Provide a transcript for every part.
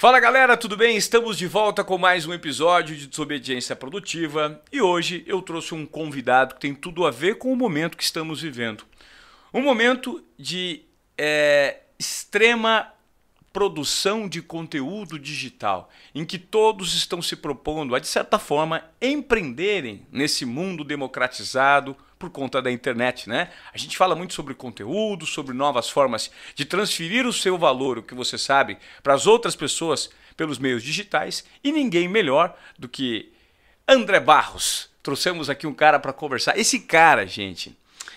Fala galera, tudo bem? Estamos de volta com mais um episódio de Desobediência Produtiva e hoje eu trouxe um convidado que tem tudo a ver com o momento que estamos vivendo. Um momento de é, extrema produção de conteúdo digital, em que todos estão se propondo a, de certa forma, empreenderem nesse mundo democratizado, por conta da internet, né? A gente fala muito sobre conteúdo, sobre novas formas de transferir o seu valor, o que você sabe, para as outras pessoas pelos meios digitais e ninguém melhor do que André Barros. Trouxemos aqui um cara para conversar. Esse cara, gente,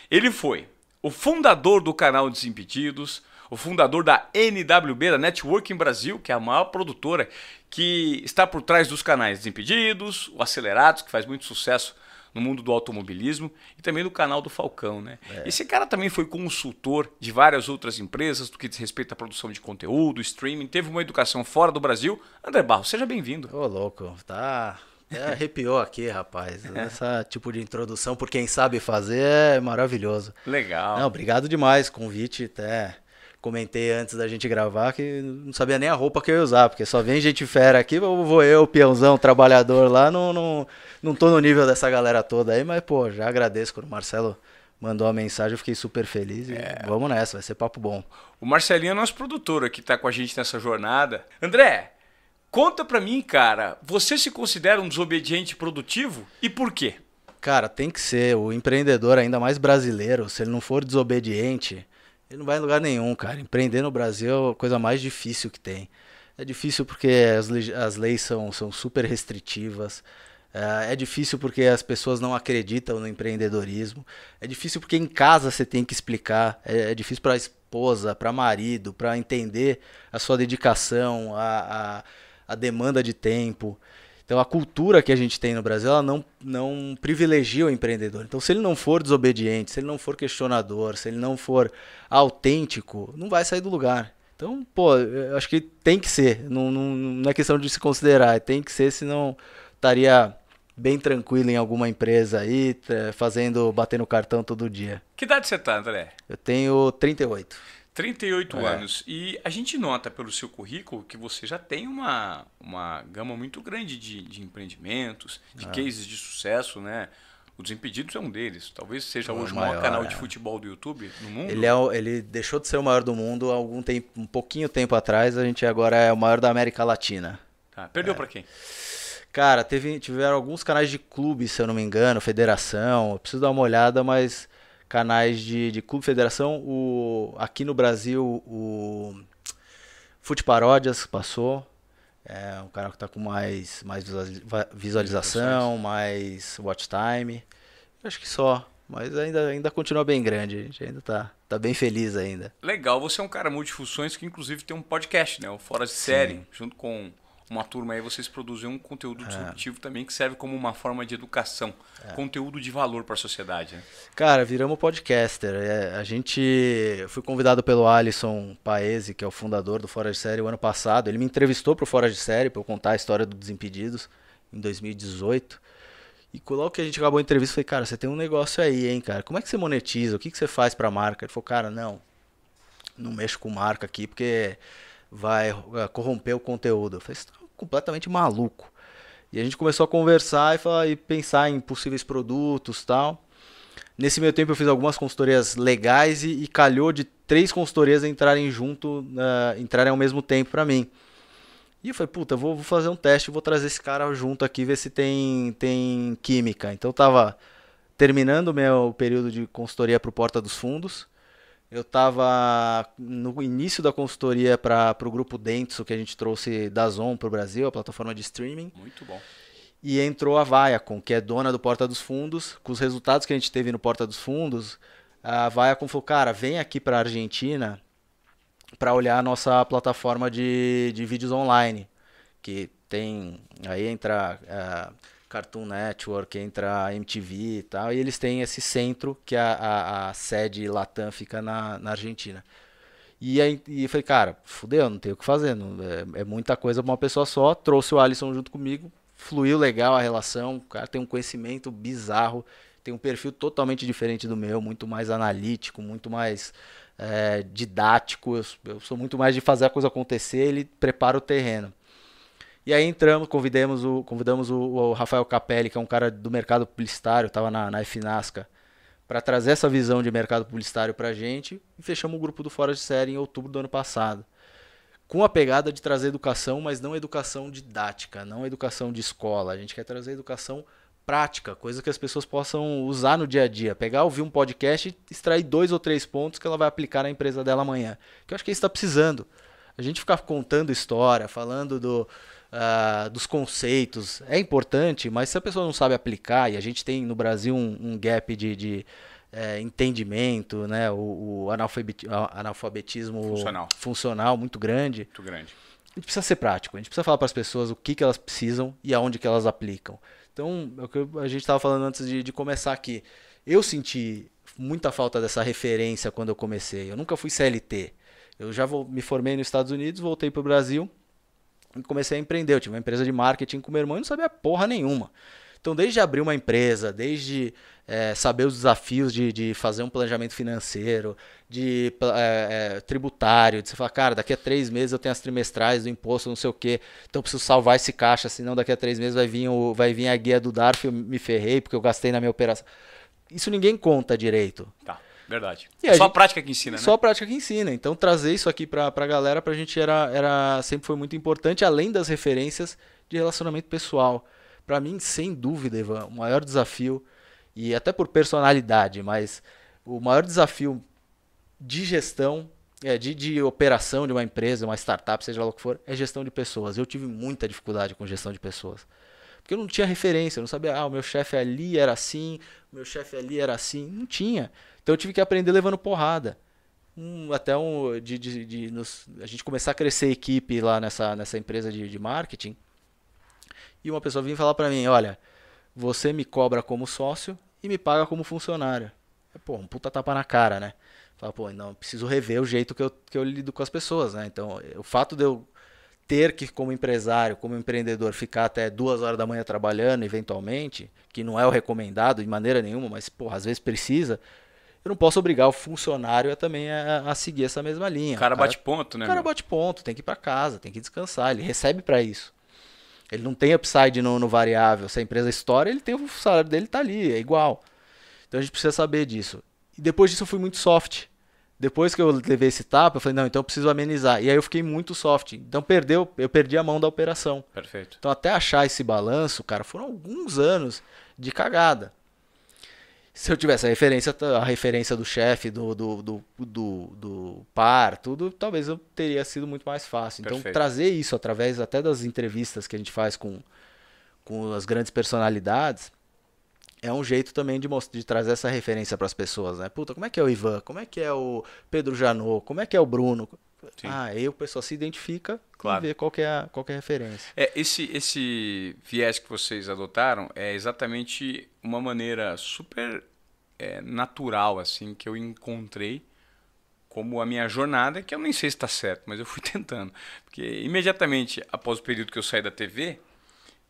ele foi o fundador do canal Desimpedidos, o fundador da NWB, da Networking Brasil, que é a maior produtora que está por trás dos canais Desimpedidos, o Acelerados, que faz muito sucesso no mundo do automobilismo e também no canal do Falcão, né? É. Esse cara também foi consultor de várias outras empresas do que diz respeito à produção de conteúdo, streaming, teve uma educação fora do Brasil. André Barro, seja bem-vindo. Ô, louco, tá. É, arrepiou aqui, rapaz. É. Esse tipo de introdução, por quem sabe fazer, é maravilhoso. Legal. Não, obrigado demais, convite até. Tá? comentei antes da gente gravar que não sabia nem a roupa que eu ia usar, porque só vem gente fera aqui, vou eu, peãozão, trabalhador lá, não, não, não tô no nível dessa galera toda aí, mas, pô, já agradeço quando o Marcelo mandou a mensagem, eu fiquei super feliz é. vamos nessa, vai ser papo bom. O Marcelinho é nosso produtor que tá com a gente nessa jornada. André, conta pra mim, cara, você se considera um desobediente produtivo e por quê? Cara, tem que ser. O empreendedor, ainda mais brasileiro, se ele não for desobediente, ele não vai em lugar nenhum, cara. Empreender no Brasil é a coisa mais difícil que tem. É difícil porque as, as leis são, são super restritivas. É, é difícil porque as pessoas não acreditam no empreendedorismo. É difícil porque em casa você tem que explicar. É, é difícil para a esposa, para marido, para entender a sua dedicação, a, a, a demanda de tempo. Então a cultura que a gente tem no Brasil, ela não, não privilegia o empreendedor. Então se ele não for desobediente, se ele não for questionador, se ele não for autêntico, não vai sair do lugar. Então, pô, eu acho que tem que ser. Não, não, não é questão de se considerar. Tem que ser, senão estaria bem tranquilo em alguma empresa aí, fazendo, batendo cartão todo dia. Que idade você tá, André? Eu tenho 38. 38 é. anos. E a gente nota pelo seu currículo que você já tem uma, uma gama muito grande de, de empreendimentos, de é. cases de sucesso, né? O Desimpedidos é um deles. Talvez seja é hoje o maior, maior canal é. de futebol do YouTube no mundo. Ele, é, ele deixou de ser o maior do mundo há algum tempo, um pouquinho tempo atrás. A gente agora é o maior da América Latina. Tá. Perdeu é. para quem? Cara, teve, tiveram alguns canais de clube, se eu não me engano, federação. Eu preciso dar uma olhada, mas canais de, de Clube Federação. O, aqui no Brasil, o Fute Paródias passou. É um canal que está com mais, mais visualização, mais watch time. Acho que só. Mas ainda, ainda continua bem grande. A gente ainda está tá bem feliz ainda. Legal, você é um cara multifunções que inclusive tem um podcast, né? O Fora de Série, Sim. junto com uma turma aí, vocês produzem um conteúdo é. disruptivo é. também que serve como uma forma de educação, é. conteúdo de valor para a sociedade. Né? Cara, viramos podcaster. É, a gente fui convidado pelo Alisson Paese, que é o fundador do Fora de Série, o ano passado. Ele me entrevistou para o Fora de Série para eu contar a história do Desimpedidos em 2018. E logo que a gente acabou a entrevista, eu falei, cara, você tem um negócio aí, hein, cara? Como é que você monetiza? O que, que você faz para a marca? Ele falou, cara, não, não mexo com marca aqui, porque vai eh, corromper o conteúdo. Eu falei, completamente maluco. E a gente começou a conversar e, falar, e pensar em possíveis produtos tal. Nesse meio tempo eu fiz algumas consultorias legais e, e calhou de três consultorias entrarem junto, uh, entrarem ao mesmo tempo para mim. E eu falei, puta, vou, vou fazer um teste, vou trazer esse cara junto aqui, ver se tem, tem química. Então eu tava terminando o meu período de consultoria pro Porta dos Fundos eu estava no início da consultoria para o grupo Dentsu, que a gente trouxe da Zon para o Brasil, a plataforma de streaming. Muito bom. E entrou a Viacom, que é dona do Porta dos Fundos. Com os resultados que a gente teve no Porta dos Fundos, a Viacom falou, cara, vem aqui para a Argentina para olhar a nossa plataforma de, de vídeos online, que tem... Aí entra... Uh, Cartoon Network, entra a MTV e tal. E eles têm esse centro que a, a, a sede Latam fica na, na Argentina. E aí e falei, cara, fudeu, não tem o que fazer. Não, é, é, muita coisa pra uma pessoa só. Trouxe o Alisson junto comigo. Fluiu legal a relação. O cara tem um conhecimento bizarro. Tem um perfil totalmente diferente do meu, muito mais analítico, muito mais é, didático. Eu, eu sou muito mais de fazer a coisa acontecer. Ele prepara o terreno. E aí entramos, convidamos o, convidamos o, o Rafael Capelli, que é um cara do mercado publicitário, estava na, na FNASCA, para trazer essa visão de mercado publicitário para a gente. E fechamos o grupo do Fora de Série em outubro do ano passado. Com a pegada de trazer educação, mas não educação didática, não educação de escola. A gente quer trazer educação prática, coisa que as pessoas possam usar no dia a dia. Pegar, ouvir um podcast e extrair dois ou três pontos que ela vai aplicar na empresa dela amanhã. Que eu acho que gente é está precisando. A gente ficar contando história, falando do, uh, dos conceitos é importante, mas se a pessoa não sabe aplicar, e a gente tem no Brasil um, um gap de, de é, entendimento, né? o, o analfabetismo funcional. funcional muito grande. Muito grande. A gente precisa ser prático, a gente precisa falar para as pessoas o que, que elas precisam e aonde que elas aplicam. Então, é o que a gente estava falando antes de, de começar aqui. Eu senti muita falta dessa referência quando eu comecei. Eu nunca fui CLT. Eu já vou, me formei nos Estados Unidos, voltei para o Brasil comecei a empreender. Eu tinha uma empresa de marketing com meu irmão e não sabia porra nenhuma. Então, desde abrir uma empresa, desde é, saber os desafios de, de, fazer um planejamento financeiro, de é, é, tributário, de você falar, cara, daqui a três meses eu tenho as trimestrais do imposto, não sei o quê, então eu preciso salvar esse caixa, senão daqui a três meses vai vir, o, vai vir a guia do DARF, eu me ferrei porque eu gastei na minha operação. Isso ninguém conta direito. Tá. Verdade. só gente, a prática que ensina, né? Só a prática que ensina. Então, trazer isso aqui pra, pra galera, pra gente era, era sempre foi muito importante, além das referências de relacionamento pessoal. Para mim, sem dúvida, Ivan, o maior desafio, e até por personalidade, mas o maior desafio de gestão, é, de, de operação de uma empresa, uma startup, seja lá o que for, é gestão de pessoas. Eu tive muita dificuldade com gestão de pessoas porque eu não tinha referência, eu não sabia, ah, o meu chefe ali era assim, o meu chefe ali era assim, não tinha. Então eu tive que aprender levando porrada. Um, até um, de, de, de nos, a gente começar a crescer equipe lá nessa, nessa empresa de, de marketing. E uma pessoa vinha falar para mim: Olha, você me cobra como sócio e me paga como funcionário. É, pô, um puta tapa na cara, né? Fala, pô, não, preciso rever o jeito que eu, que eu lido com as pessoas, né? Então, o fato de eu ter que, como empresário, como empreendedor, ficar até duas horas da manhã trabalhando, eventualmente, que não é o recomendado de maneira nenhuma, mas, pô às vezes precisa, eu não posso obrigar o funcionário a, também a, a seguir essa mesma linha. O cara, o cara bate ponto, né? O cara meu? bate ponto, tem que ir para casa, tem que descansar, ele recebe para isso. Ele não tem upside no, no, variável. Se a empresa estoura, ele tem o salário dele tá ali, é igual. Então a gente precisa saber disso. E depois disso eu fui muito soft. Depois que eu levei esse tapa, eu falei, não, então eu preciso amenizar. E aí eu fiquei muito soft. Então perdeu, eu perdi a mão da operação. Perfeito. Então até achar esse balanço, cara, foram alguns anos de cagada se eu tivesse a referência, a referência do chefe, do, do, do, do, par, tudo, talvez eu teria sido muito mais fácil. Então, trazer isso através até das entrevistas que a gente faz com, com as grandes personalidades é um jeito também de, mostrar, de trazer essa referência para as pessoas, né? Puta, como é que é o Ivan? Como é que é o Pedro Janot? Como é que é o Bruno? Sim. Ah, eu, o pessoal se identifica claro. e vê qual é, a, qual é a referência. É, esse, esse viés que vocês adotaram é exatamente uma maneira super é, natural, assim, que eu encontrei como a minha jornada, que eu nem sei se está certo, mas eu fui tentando. Porque imediatamente após o período que eu saí da TV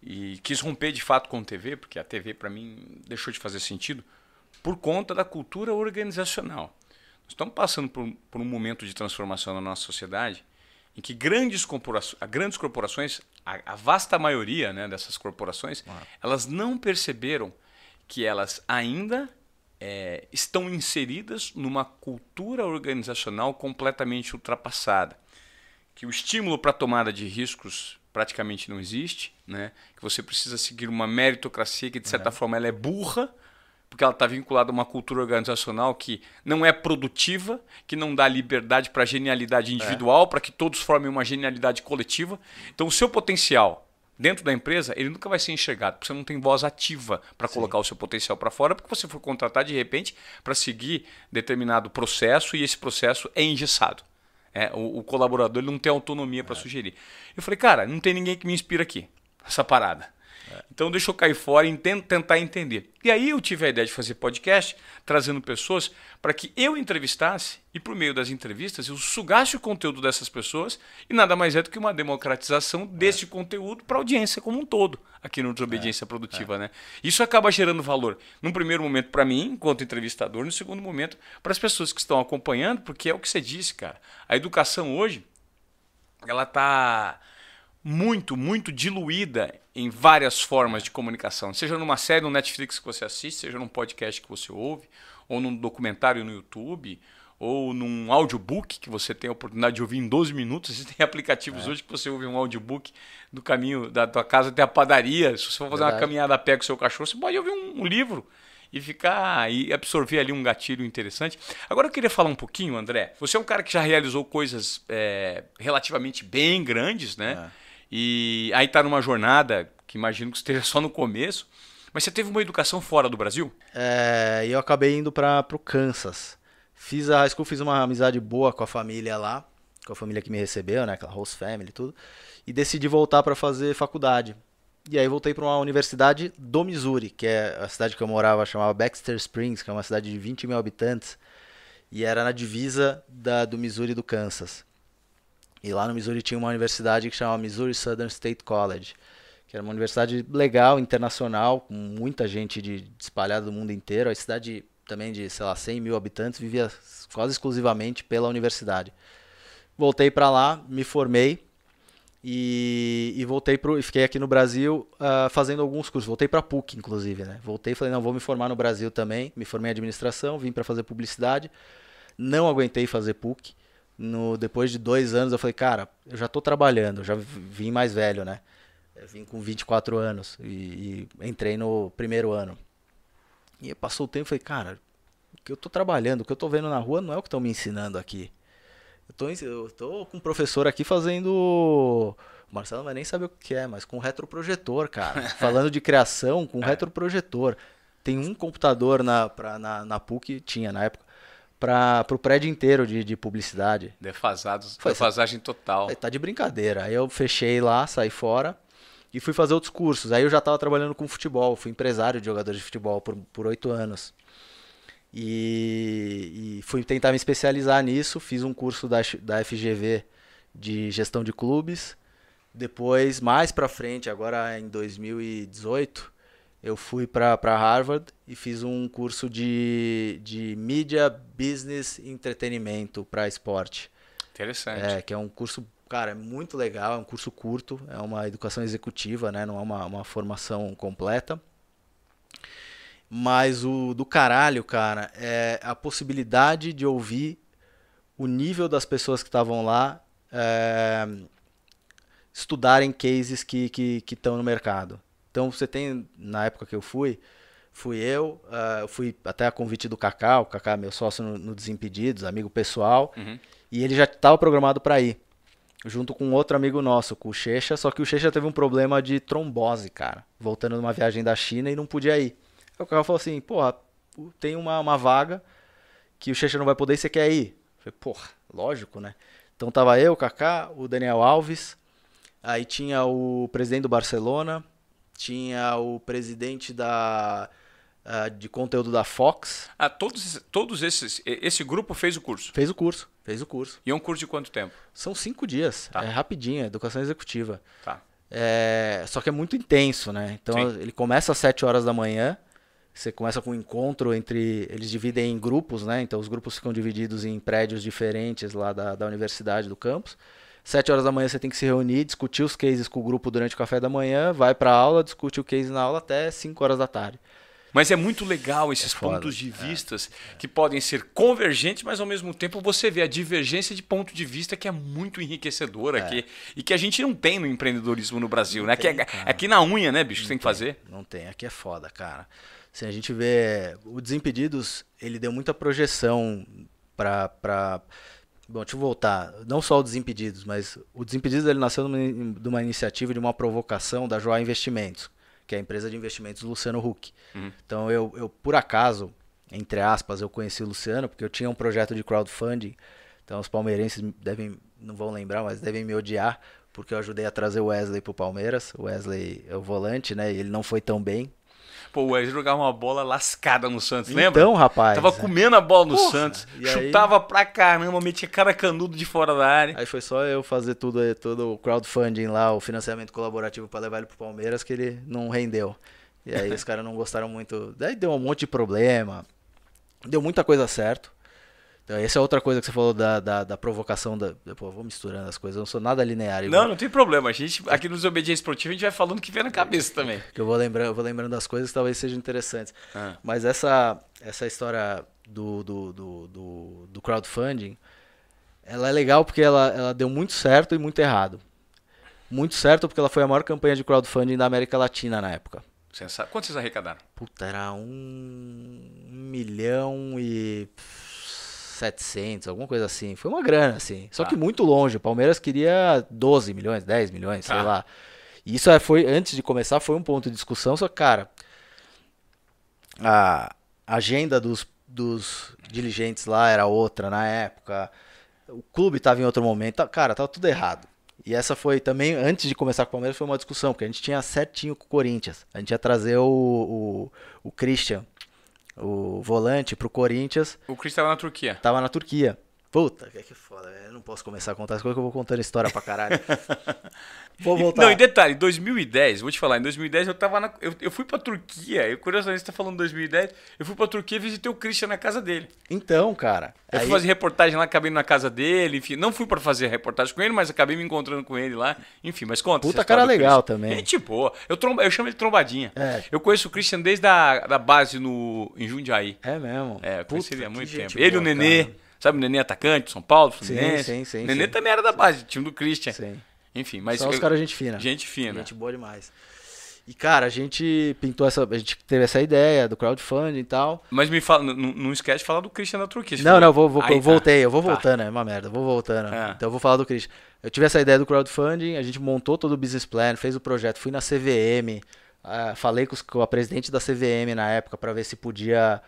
e quis romper de fato com a TV, porque a TV para mim deixou de fazer sentido, por conta da cultura organizacional. Estamos passando por, por um momento de transformação na nossa sociedade em que grandes corporações, grandes corporações a, a vasta maioria né, dessas corporações, uhum. elas não perceberam que elas ainda é, estão inseridas numa cultura organizacional completamente ultrapassada. Que o estímulo para tomada de riscos praticamente não existe, né? que você precisa seguir uma meritocracia que, de certa uhum. forma, ela é burra porque ela está vinculada a uma cultura organizacional que não é produtiva, que não dá liberdade para genialidade é. individual, é. para que todos formem uma genialidade coletiva. Então, o seu potencial dentro da empresa, ele nunca vai ser enxergado, porque você não tem voz ativa para colocar o seu potencial para fora, porque você foi contratado de repente para seguir determinado processo e esse processo é engessado. É, o, o, colaborador ele não tem autonomia para é. sugerir. Eu falei, cara, não tem ninguém que me inspira aqui, essa parada. Então deixa eu cair fora e tentar entender. E aí eu tive a ideia de fazer podcast, trazendo pessoas para que eu entrevistasse e por meio das entrevistas eu sugasse o conteúdo dessas pessoas e nada mais é do que uma democratização desse conteúdo para a audiência como um todo, aqui no Desobediência é. Produtiva, é. né? Isso acaba gerando valor, num primeiro momento para mim, enquanto entrevistador, no segundo momento para as pessoas que estão acompanhando, porque é o que você disse, cara. A educação hoje ela está muito, muito diluída em várias formas de comunicação. Seja numa série no Netflix que você assiste, seja num podcast que você ouve, ou num documentário no YouTube, ou num audiobook que você tem a oportunidade de ouvir em 12 minutos. Existem aplicativos é. hoje que você ouve um audiobook do caminho da tua casa até a padaria. Se você for fazer Verdade. uma caminhada a pé com o seu cachorro, você pode ouvir um, um livro e ficar e absorver ali um gatilho interessante. Agora eu queria falar um pouquinho, André. Você é um cara que já realizou coisas é, relativamente bem grandes, né? É. E aí tá numa jornada que imagino que esteja só no começo. Mas você teve uma educação fora do Brasil? É, eu acabei indo para o Kansas. Fiz a high school, fiz uma amizade boa com a família lá, com a família que me recebeu, né, aquela host family e tudo. E decidi voltar para fazer faculdade. E aí voltei para uma universidade do Missouri, que é a cidade que eu morava, chamava Baxter Springs, que é uma cidade de 20 mil habitantes. E era na divisa da, do Missouri e do Kansas. E lá no Missouri tinha uma universidade que chamava Missouri Southern State College, que era uma universidade legal, internacional, com muita gente de, de espalhada do mundo inteiro. A cidade também de, sei lá, 100 mil habitantes vivia quase exclusivamente pela universidade. Voltei para lá, me formei e, e voltei pro, e fiquei aqui no Brasil uh, fazendo alguns cursos. Voltei para PUC, inclusive, né? Voltei e falei, não, vou me formar no Brasil também. Me formei em administração, vim para fazer publicidade. Não aguentei fazer PUC no, depois de dois anos, eu falei, cara, eu já tô trabalhando, já vim mais velho, né? Eu vim com 24 anos e, e entrei no primeiro ano. E passou o tempo e falei, cara, o que eu tô trabalhando, o que eu tô vendo na rua não é o que estão me ensinando aqui. Eu tô, eu tô com um professor aqui fazendo. O Marcelo não vai nem saber o que é, mas com retroprojetor, cara. Falando de criação, com é. retroprojetor. Tem um computador na, pra, na, na PUC, tinha na época para o prédio inteiro de, de publicidade. Defasados, Foi, defasagem total. Tá de brincadeira. Aí eu fechei lá, saí fora e fui fazer outros cursos. Aí eu já estava trabalhando com futebol, fui empresário de jogadores de futebol por oito anos. E, e, fui tentar me especializar nisso, fiz um curso da, da FGV de gestão de clubes. Depois, mais para frente, agora em 2018, eu fui para Harvard e fiz um curso de, de mídia, business entretenimento para esporte. Interessante. É, que é um curso, cara, é muito legal, é um curso curto, é uma educação executiva, né? Não é uma, uma formação completa. Mas o do caralho, cara, é a possibilidade de ouvir o nível das pessoas que estavam lá é, estudarem cases que estão que, que no mercado. Então você tem, na época que eu fui, fui eu, uh, fui até a convite do Kaká, o Kaká é meu sócio no, no Desimpedidos, amigo pessoal, uhum. e ele já estava programado para ir, junto com outro amigo nosso, com o Checha, só que o Checha teve um problema de trombose, cara, voltando de uma viagem da China e não podia ir. Aí o Kaká falou assim, porra, tem uma, uma vaga que o Checha não vai poder e você quer ir? Eu falei, porra, lógico, né? Então tava eu, o Kaká, o Daniel Alves, aí tinha o presidente do Barcelona, tinha o presidente da ah, de conteúdo da Fox. Ah, todos, todos esses. Esse grupo fez o curso? Fez o curso, fez o curso. E é um curso de quanto tempo? São cinco dias. Tá. É rapidinho, é educação executiva. Tá. É, só que é muito intenso, né? Então Sim. ele começa às 7 horas da manhã. Você começa com um encontro entre. Eles dividem em grupos, né? Então os grupos ficam divididos em prédios diferentes lá da, da universidade, do campus. Sete horas da manhã você tem que se reunir, discutir os cases com o grupo durante o café da manhã, vai para aula, discute o case na aula até 5 horas da tarde. Mas é muito legal esses é pontos de é. vistas é. que podem ser convergentes, mas ao mesmo tempo você vê a divergência de ponto de vista que é muito enriquecedora é. aqui e que a gente não tem no empreendedorismo no Brasil, não né? Tem, é, aqui, aqui, na unha, né, bicho, não tem que fazer. Não tem, aqui é foda, cara. Se assim, a gente vê o Desimpedidos, ele deu muita projeção para Bom, deixa eu voltar. Não só o Desimpedidos, mas o Desimpedidos ele nasceu de uma iniciativa, de uma provocação da Joá Investimentos, que é a empresa de investimentos do Luciano Huck. Uhum. Então, eu, eu, por acaso, entre aspas, eu conheci o Luciano, porque eu tinha um projeto de crowdfunding. Então, os palmeirenses devem, não vão lembrar, mas devem me odiar, porque eu ajudei a trazer o Wesley para o Palmeiras. O Wesley é o volante, né? E ele não foi tão bem Pô, o Wesley jogava uma bola lascada no Santos, então, lembra? Então, rapaz. Tava é. comendo a bola no Porra, Santos, chutava aí... pra caramba, metia cara canudo de fora da área. Aí foi só eu fazer tudo aí, todo o crowdfunding lá, o financiamento colaborativo para levar ele pro Palmeiras, que ele não rendeu. E aí os caras não gostaram muito. Daí deu um monte de problema. Deu muita coisa certo. Então, essa é outra coisa que você falou da, da, da provocação. Da... Pô, vou misturando as coisas, eu não sou nada linear. Igual. Não, não tem problema. A gente, aqui nos Obediência Esportiva, a gente vai falando o que vem na cabeça também. Que eu vou lembrando, eu vou lembrando das coisas que talvez sejam interessantes. Ah. Mas essa, essa história do, do, do, do, do crowdfunding, ela é legal porque ela, ela deu muito certo e muito errado. Muito certo porque ela foi a maior campanha de crowdfunding da América Latina na época. Sensa... Quanto vocês arrecadaram? Puta, era um milhão e 700, alguma coisa assim. Foi uma grana, assim. Só que tá. muito longe. O Palmeiras queria 12 milhões, 10 milhões, sei tá. lá. E isso é, foi, antes de começar, foi um ponto de discussão. Só que, cara, a agenda dos, dos diligentes lá era outra na época. O clube estava em outro momento. Tá, cara, tava tudo errado. E essa foi também, antes de começar com o Palmeiras, foi uma discussão, porque a gente tinha certinho com o Corinthians. A gente ia trazer o, o, o Christian o volante pro Corinthians. O Chris estava na Turquia. Tava na Turquia. Puta, que, que foda, eu não posso começar a contar as coisas que eu vou contando história pra caralho. vou voltar. Não, e detalhe, 2010, vou te falar, em 2010 eu tava na. Eu, eu fui pra Turquia, eu curiosamente tá falando 2010, eu fui pra Turquia e visitei o Christian na casa dele. Então, cara. Eu aí... fui fazer reportagem lá, acabei na casa dele, enfim. Não fui pra fazer reportagem com ele, mas acabei me encontrando com ele lá. Enfim, mas conta. Puta cara legal também. Gente é, boa. Eu, tromba, eu chamo ele de trombadinha. É. Eu conheço o Christian desde a da base no, em Jundiaí. É mesmo. É, eu conheci Puta, ele há muito tempo. Boa, ele e o Nenê. Cara. Sabe, o Nenê é atacante, São Paulo, Fluminense. Sim, sim, sim. Nenê sim. também era da base, time do Christian. Sim. Enfim, mas. Só os caras gente fina. Gente fina. Gente boa demais. E, cara, a gente pintou essa. A gente teve essa ideia do crowdfunding e tal. Mas me fala, não esquece de falar do Christian da Turquia. Não, falou. não, vou, vou, Aí, eu tá. voltei, eu vou tá. voltando, é uma merda, eu vou voltando. É. Então eu vou falar do Christian. Eu tive essa ideia do crowdfunding, a gente montou todo o business plan, fez o projeto, fui na CVM, uh, ah, falei com, os, com a presidente da CVM na época para ver se podia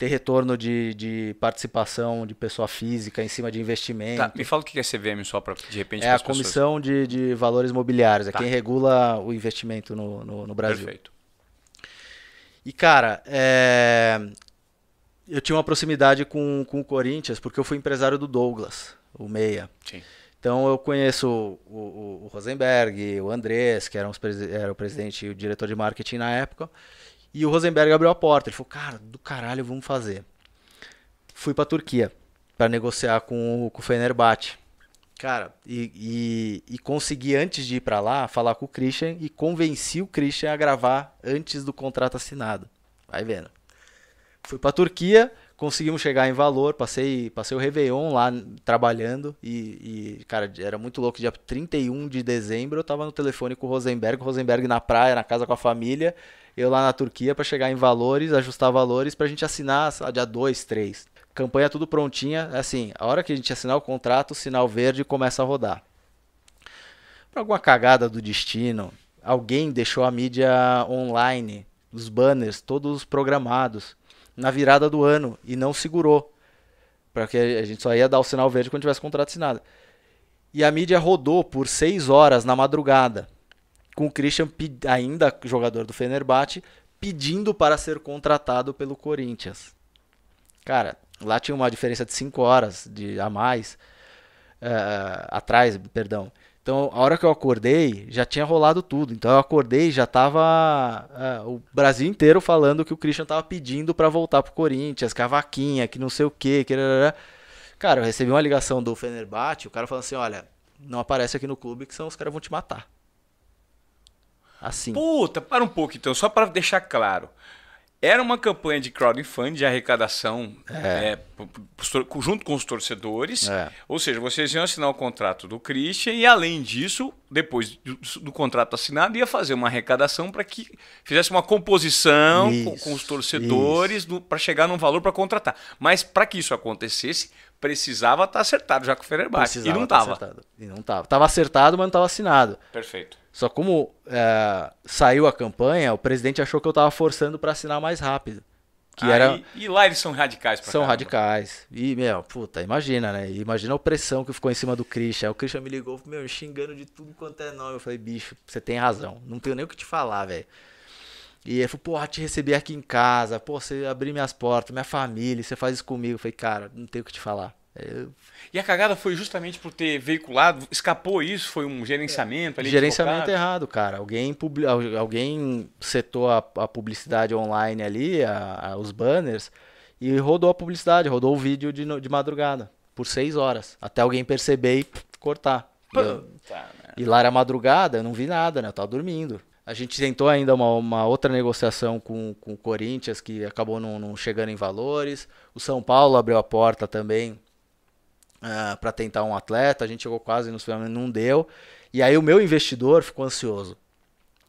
ter retorno de, de participação de pessoa física em cima de investimento. Tá, me fala o que é CVM só para de repente. É a Comissão de, de Valores Mobiliários, é tá. quem regula o investimento no, no, no Brasil. Perfeito. E cara, é... eu tinha uma proximidade com, com o Corinthians porque eu fui empresário do Douglas, o Meia. Sim. Então eu conheço o, o, o Rosenberg, o Andrés, que eram os era o presidente e o diretor de marketing na época. E o Rosenberg abriu a porta. Ele falou, cara, do caralho, vamos fazer. Fui para a Turquia para negociar com, com o Fenerbahçe. Cara, e, e, e, consegui antes de ir para lá falar com o Christian e convenci o Christian a gravar antes do contrato assinado. Vai vendo. Fui para a Turquia, conseguimos chegar em valor, passei, passei o Réveillon lá trabalhando e, e, cara, era muito louco. Dia 31 de dezembro eu estava no telefone com o Rosenberg, o Rosenberg na praia, na casa com a família, eu lá na Turquia para chegar em valores, ajustar valores para a gente assinar lá, dia 2, 3. Campanha tudo prontinha, assim, a hora que a gente assinar o contrato, o sinal verde começa a rodar. Por alguma cagada do destino, alguém deixou a mídia online, os banners todos programados na virada do ano e não segurou. Porque a gente só ia dar o sinal verde quando tivesse contrato assinado. E a mídia rodou por seis horas na madrugada com o Christian, ainda jogador do Fenerbahçe, pedindo para ser contratado pelo Corinthians. Cara, lá tinha uma diferença de 5 horas de, a mais, uh, atrás, perdão. Então, a hora que eu acordei, já tinha rolado tudo. Então, eu acordei e já estava uh, eh, o Brasil inteiro falando que o Christian estava pedindo para voltar pro Corinthians, vaquinha, que não sei o quê, que... Cara, eu recebi uma ligação do Fenerbahçe, o cara falando assim, olha, não aparece aqui no clube que são os caras vão te matar assim. Puta, para um pouco então, só para deixar claro. Era uma campanha de crowdfunding, de arrecadação, é. É, junto com os torcedores. É. Ou seja, vocês iam assinar o contrato do Christian e, além disso, depois do, do contrato assinado, ia fazer uma arrecadação para que fizesse uma composição isso, com, com, os torcedores para chegar num valor para contratar. Mas para que isso acontecesse, precisava estar tá acertado já com o Fenerbahçe. Precisava e não estava. Tá e não estava. Estava acertado, mas não estava assinado. Perfeito. Só como é, saiu a campanha, o presidente achou que eu estava forçando para assinar mais rápido. Que ah, era... E, e, lá eles são radicais pra São caramba. radicais. E, meu, puta, imagina, né? Imagina a opressão que ficou em cima do Christian. Aí o Christian me ligou, meu, xingando de tudo quanto é nome. Eu falei, bicho, você tem razão. Não tenho nem o que te falar, velho. E eu falou, porra, te receber aqui em casa, pô, você abrir minhas portas, minha família, você faz isso comigo. Eu falei, cara, não tenho o que te falar. Eu... E a cagada foi justamente por ter veiculado, escapou isso, foi um gerenciamento ali. Gerenciamento errado, cara. Alguém, publi... Alguém setou a, a publicidade online ali, a, a, os banners, e rodou a publicidade, rodou o vídeo de, de madrugada, por seis horas, até alguém perceber e cortar. eu... E lá era madrugada, eu não vi nada, né? Eu tava dormindo. A gente tentou ainda uma, uma outra negociação com, com o Corinthians, que acabou não, não chegando em valores. O São Paulo abriu a porta também uh, ah, para tentar um atleta. A gente chegou quase nos finalmente, não deu. E aí o meu investidor ficou ansioso.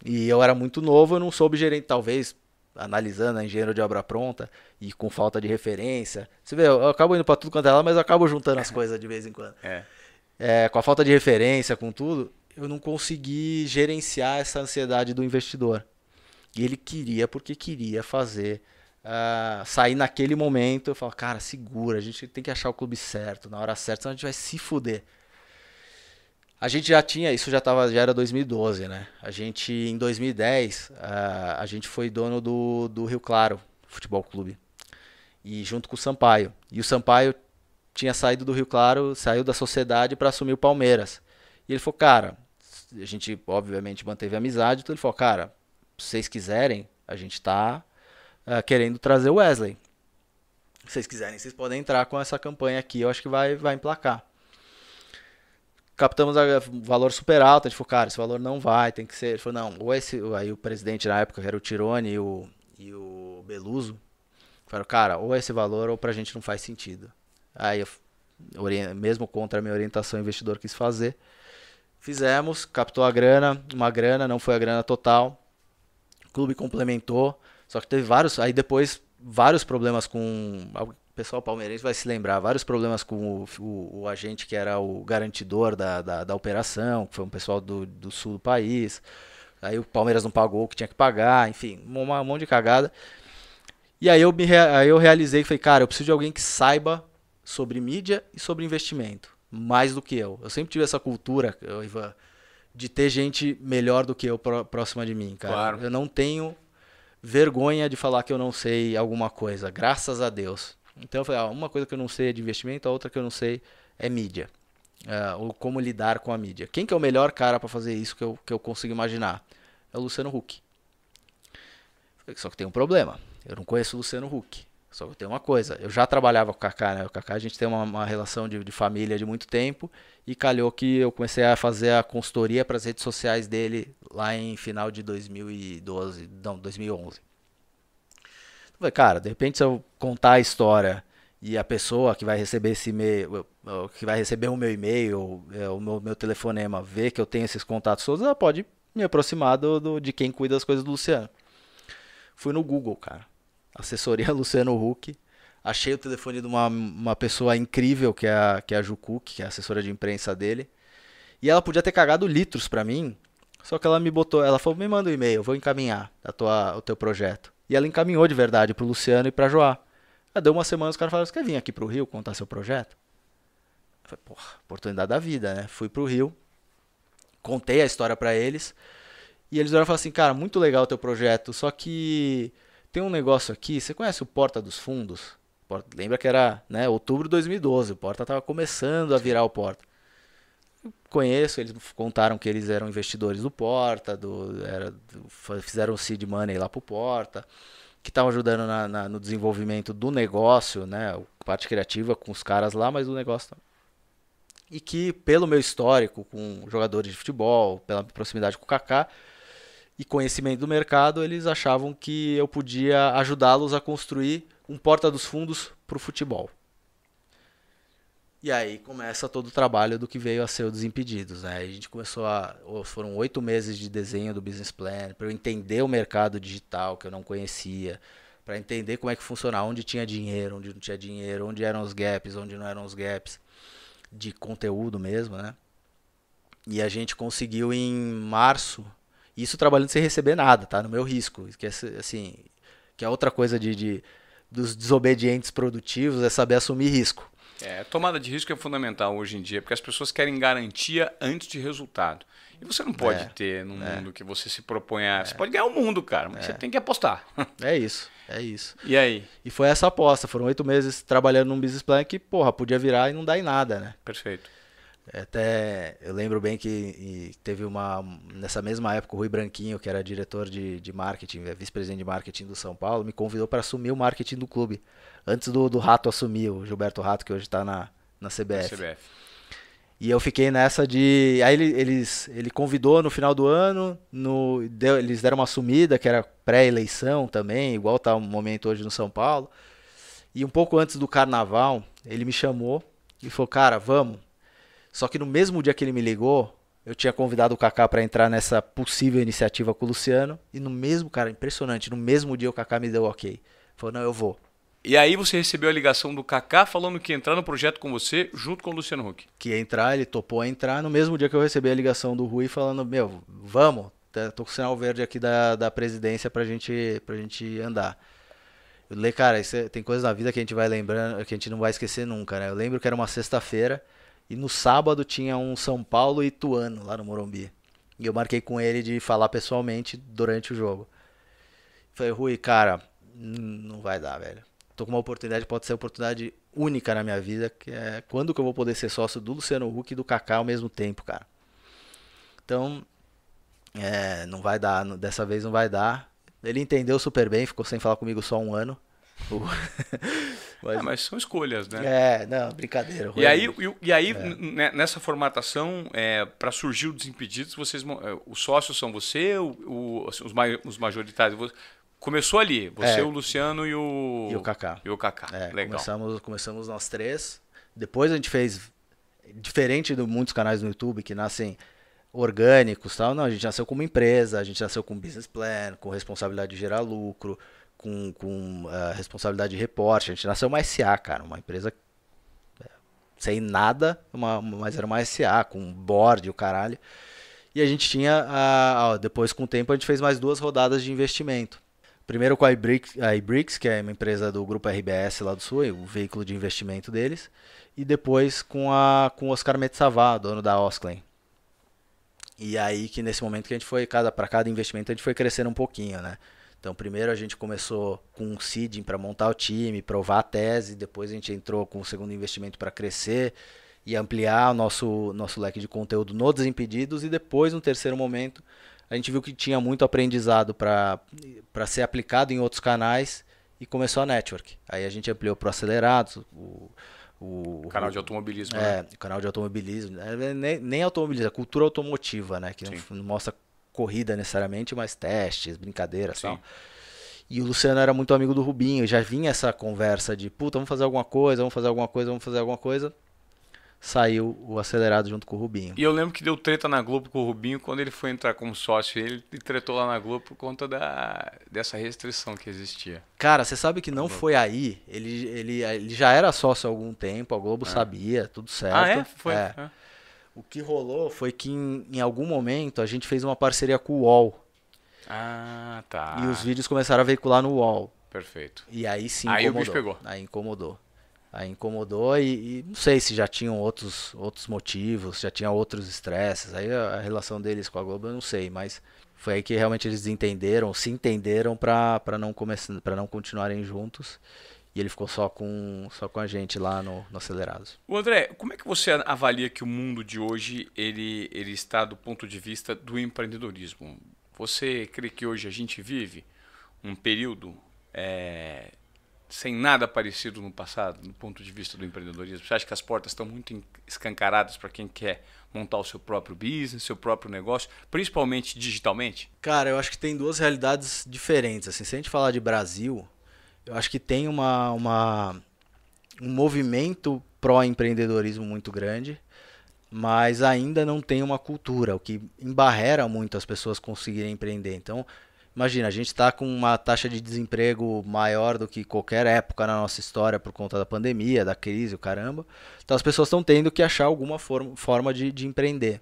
E eu era muito novo, eu não soube gerente, talvez analisando a né, engenheiro de obra pronta e com falta de referência. Você vê, eu acabo indo para tudo quanto é lá, mas eu acabo juntando as coisas de vez em quando. É. É, com a falta de referência, com tudo, eu não consegui gerenciar essa ansiedade do investidor. E ele queria porque queria fazer uh, sair naquele momento. Eu falo, cara, segura, a gente tem que achar o clube certo, na hora certa, senão a gente vai se fuder. A gente já tinha, isso já, tava, já era 2012, né? A gente, em 2010, uh, ah, a gente foi dono do, do Rio Claro Futebol Clube. E junto com o Sampaio. E o Sampaio tinha saído do Rio Claro, saiu da sociedade para assumir o Palmeiras. E ele falou, cara, a gente obviamente manteve a amizade, então ele falou, cara, se vocês quiserem, a gente está uh, eh, querendo trazer o Wesley. Se vocês quiserem, vocês podem entrar com essa campanha aqui, eu acho que vai, vai emplacar. Captamos o valor super alto, a gente falou, cara, esse valor não vai, tem que ser. Ele falou, não, ou esse. Aí o presidente na época, que era o Tirone e o, e o Beluso, falaram, cara, ou esse valor ou pra gente não faz sentido. Aí eu, mesmo contra a minha orientação, o investidor quis fazer. Fizemos, captou a grana, uma grana, não foi a grana total. O clube complementou, só que teve vários, aí depois vários problemas com o pessoal palmeirense vai se lembrar, vários problemas com o, o, o agente que era o garantidor da, da, da, operação, que foi um pessoal do, do sul do país. Aí o Palmeiras não pagou o que tinha que pagar, enfim, uma, um monte de cagada. E aí eu, me, aí eu realizei, falei, cara, eu preciso de alguém que saiba sobre mídia e sobre investimento mais do que eu. Eu sempre tive essa cultura, Ivan, de ter gente melhor do que eu próxima de mim, cara. Claro. Eu não tenho vergonha de falar que eu não sei alguma coisa, graças a Deus. Então eu falei, ah, uma coisa que eu não sei é de investimento, a outra que eu não sei é mídia. É, ou como lidar com a mídia. Quem que é o melhor cara para fazer isso que eu, que eu consigo imaginar? É o Luciano Huck. Só que tem um problema. Eu não conheço o Luciano Huck. Só que eu tenho uma coisa, eu já trabalhava com o Kaká, né? O Kaká a gente tem uma, uma relação de, de, família de muito tempo e calhou que eu comecei a fazer a consultoria para as redes sociais dele lá em final de 2012, não, 2011. Então, falei, cara, de repente se eu contar a história e a pessoa que vai receber esse e-mail, que vai receber o meu e-mail, é, o meu, meu telefonema, ver que eu tenho esses contatos todos, ela pode me aproximar do, do de quem cuida das coisas do Luciano. Fui no Google, cara assessoria Luciano Huck. Achei o telefone de uma, uma pessoa incrível, que é, a, que é a Ju Cook, que é a assessora de imprensa dele. E ela podia ter cagado litros para mim, só que ela me botou, ela falou, me manda um e-mail, eu vou encaminhar a tua, o teu projeto. E ela encaminhou de verdade pro Luciano e pra Joá. Aí deu uma semana, os caras falaram, você quer vir aqui pro Rio contar seu projeto? Eu falei, porra, oportunidade da vida, né? Fui pro Rio, contei a história para eles, e eles olharam e falaram assim, cara, muito legal o teu projeto, só que tem um negócio aqui, você conhece o Porta dos Fundos? Porta, lembra que era né, outubro de 2012, o Porta estava começando a virar o Porta. Eu conheço, eles contaram que eles eram investidores do Porta, do, era, do, fizeram seed money lá para o Porta, que estavam ajudando na, na, no desenvolvimento do negócio, né, parte criativa com os caras lá, mas o negócio também tá e que, pelo meu histórico com jogadores de futebol, pela proximidade com o Kaká, e conhecimento do mercado, eles achavam que eu podia ajudá-los a construir um porta dos fundos para o futebol. E aí começa todo o trabalho do que veio a ser o Desimpedidos. Né? A gente começou a. Foram oito meses de desenho do business plan, para eu entender o mercado digital que eu não conhecia, para entender como é que funcionava, onde tinha dinheiro, onde não tinha dinheiro, onde eram os gaps, onde não eram os gaps, de conteúdo mesmo, né? E a gente conseguiu em março isso trabalhando sem receber nada, tá? No meu risco. Que é, assim, que é outra coisa de, de dos desobedientes produtivos, é saber assumir risco. É, tomada de risco é fundamental hoje em dia, porque as pessoas querem garantia antes de resultado. E você não pode é, ter no é, mundo que você se propõe a. É, você pode ganhar o mundo, cara, mas você é. tem que apostar. É isso, é isso. E aí? E foi essa aposta. Foram oito meses trabalhando num business plan que, porra, podia virar e não dá em nada, né? Perfeito. É, até eu lembro bem que teve uma. Nessa mesma época, o Rui Branquinho, que era diretor de, de marketing, é, vice-presidente de marketing do São Paulo, me convidou para assumir o marketing do clube. Antes do, do Rato assumir, o Gilberto Rato, que hoje está na, na CBF. CBF. E eu fiquei nessa de. Aí ele, eles, ele convidou no final do ano, no, deu, eles deram uma sumida, que era pré-eleição também, igual está o momento hoje no São Paulo. E um pouco antes do carnaval, ele me chamou e falou: Cara, vamos só que no mesmo dia que ele me ligou, eu tinha convidado o Kaká para entrar nessa possível iniciativa com o Luciano. E no mesmo, cara, impressionante, no mesmo dia o Kaká me deu ok. Falou, não, eu vou. E aí você recebeu a ligação do Kaká falando que ia entrar no projeto com você, junto com o Luciano Huck. Que ia entrar, ele topou a entrar, no mesmo dia que eu recebi a ligação do Rui falando, meu, vamos, tá, tô com o sinal verde aqui da, da presidência pra gente, pra gente andar. Eu falei, cara, é, tem coisas na vida que a gente vai lembrando, que a gente não vai esquecer nunca, né? Eu lembro que era uma sexta-feira, e no sábado tinha um São Paulo e Ituano lá no Morumbi. E eu marquei com ele de falar pessoalmente durante o jogo. Falei, Rui, cara, não vai dar, velho. Tô com uma oportunidade, pode ser uma oportunidade única na minha vida, que é quando que eu vou poder ser sócio do Luciano Huck e do Kaká ao mesmo tempo, cara. Então, é, não vai dar, dessa vez não vai dar. Ele entendeu super bem, ficou sem falar comigo só um ano. Mas... Ah, mas são escolhas, né? É, não, brincadeira. Ruim. E aí, e, e aí é. Né, nessa formatação, é, para surgir o Desimpedidos, vocês, é, os sócios são você, o, o, assim, os, mai, os majoritários, você, começou ali, você, é. o Luciano e o... E o Kaká. E o Kaká, é, legal. Começamos, começamos nós três, depois a gente fez, diferente de muitos canais no YouTube que nascem orgânicos tal, não, a gente nasceu como empresa, a gente nasceu com business plan, com responsabilidade de gerar lucro, com, com a responsabilidade de reporte. A gente nasceu uma SA, cara, uma empresa é, sem nada, uma, mas era uma SA, com board o caralho. E a gente tinha, a, a, depois com o tempo, a gente fez mais duas rodadas de investimento. Primeiro com a Ibrix, a que é uma empresa do grupo RBS lá do Sul, o veículo de investimento deles. E depois com, a, com o Oscar Metsavá, dono da Osclen. E aí que nesse momento que a gente foi, cada para cada investimento, a gente foi crescendo um pouquinho, né? Então, primeiro a gente começou com um seeding para montar o time, provar a tese, depois a gente entrou com o segundo investimento para crescer e ampliar o nosso, nosso leque de conteúdo no Desimpedidos, e depois, no terceiro momento, a gente viu que tinha muito aprendizado para ser aplicado em outros canais e começou a network. Aí a gente ampliou para o Acelerados, o, o, o canal de automobilismo. É, né? o canal de automobilismo. Né? Nem, nem automobilismo, é cultura automotiva, né? Que não, não mostra corrida necessariamente, mas testes, brincadeiras e tal. E o Luciano era muito amigo do Rubinho, já vinha essa conversa de puta, vamos fazer alguma coisa, vamos fazer alguma coisa, vamos fazer alguma coisa. Saiu o acelerado junto com o Rubinho. E eu lembro que deu treta na Globo com o Rubinho quando ele foi entrar como sócio. Ele tretou lá na Globo por conta da, dessa restrição que existia. Cara, você sabe que não foi aí. Ele, ele, ele já era sócio há algum tempo, a Globo é. sabia, tudo certo. Ah, é? Foi. É. É. O que rolou foi que em, em algum momento a gente fez uma parceria com o UOL. Ah, tá. E os vídeos começaram a veicular no UOL. Perfeito. E aí sim incomodou. Aí o bicho pegou. Aí incomodou. Aí incomodou e, e, não sei se já tinham outros, outros motivos, já tinha outros estresses. Aí a, a, relação deles com a Globo eu não sei, mas foi aí que realmente eles entenderam, se entenderam para não começar, para não continuarem juntos. E ele ficou só com, só com a gente lá no, no Acelerados. O André, como é que você avalia que o mundo de hoje ele, ele está do ponto de vista do empreendedorismo? Você crê que hoje a gente vive um período é, sem nada parecido no passado, do ponto de vista do empreendedorismo? Você acha que as portas estão muito escancaradas para quem quer montar o seu próprio business, seu próprio negócio, principalmente digitalmente? Cara, eu acho que tem duas realidades diferentes. Assim, se a gente falar de Brasil, eu acho que tem uma, uma um movimento pró-empreendedorismo muito grande, mas ainda não tem uma cultura, o que embarrera muito as pessoas conseguirem empreender. Então, imagina, a gente está com uma taxa de desemprego maior do que qualquer época na nossa história por conta da pandemia, da crise, o caramba. Então, as pessoas estão tendo que achar alguma forma, forma de, de empreender.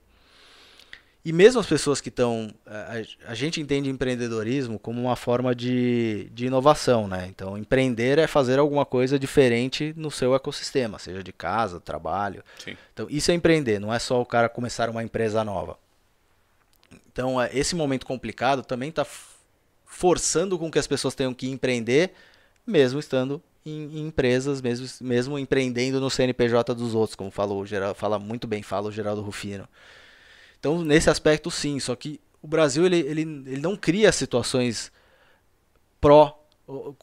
E mesmo as pessoas que estão. A, a, gente entende empreendedorismo como uma forma de, de inovação, né? Então, empreender é fazer alguma coisa diferente no seu ecossistema, seja de casa, trabalho. Sim. Então, isso é empreender, não é só o cara começar uma empresa nova. Então, é, esse momento complicado também está forçando com que as pessoas tenham que empreender, mesmo estando em, em empresas, mesmo, mesmo empreendendo no CNPJ dos outros, como falou, fala muito bem, fala o Geraldo Rufino. Então, nesse aspecto, sim. Só que o Brasil ele, ele, ele não cria situações pró.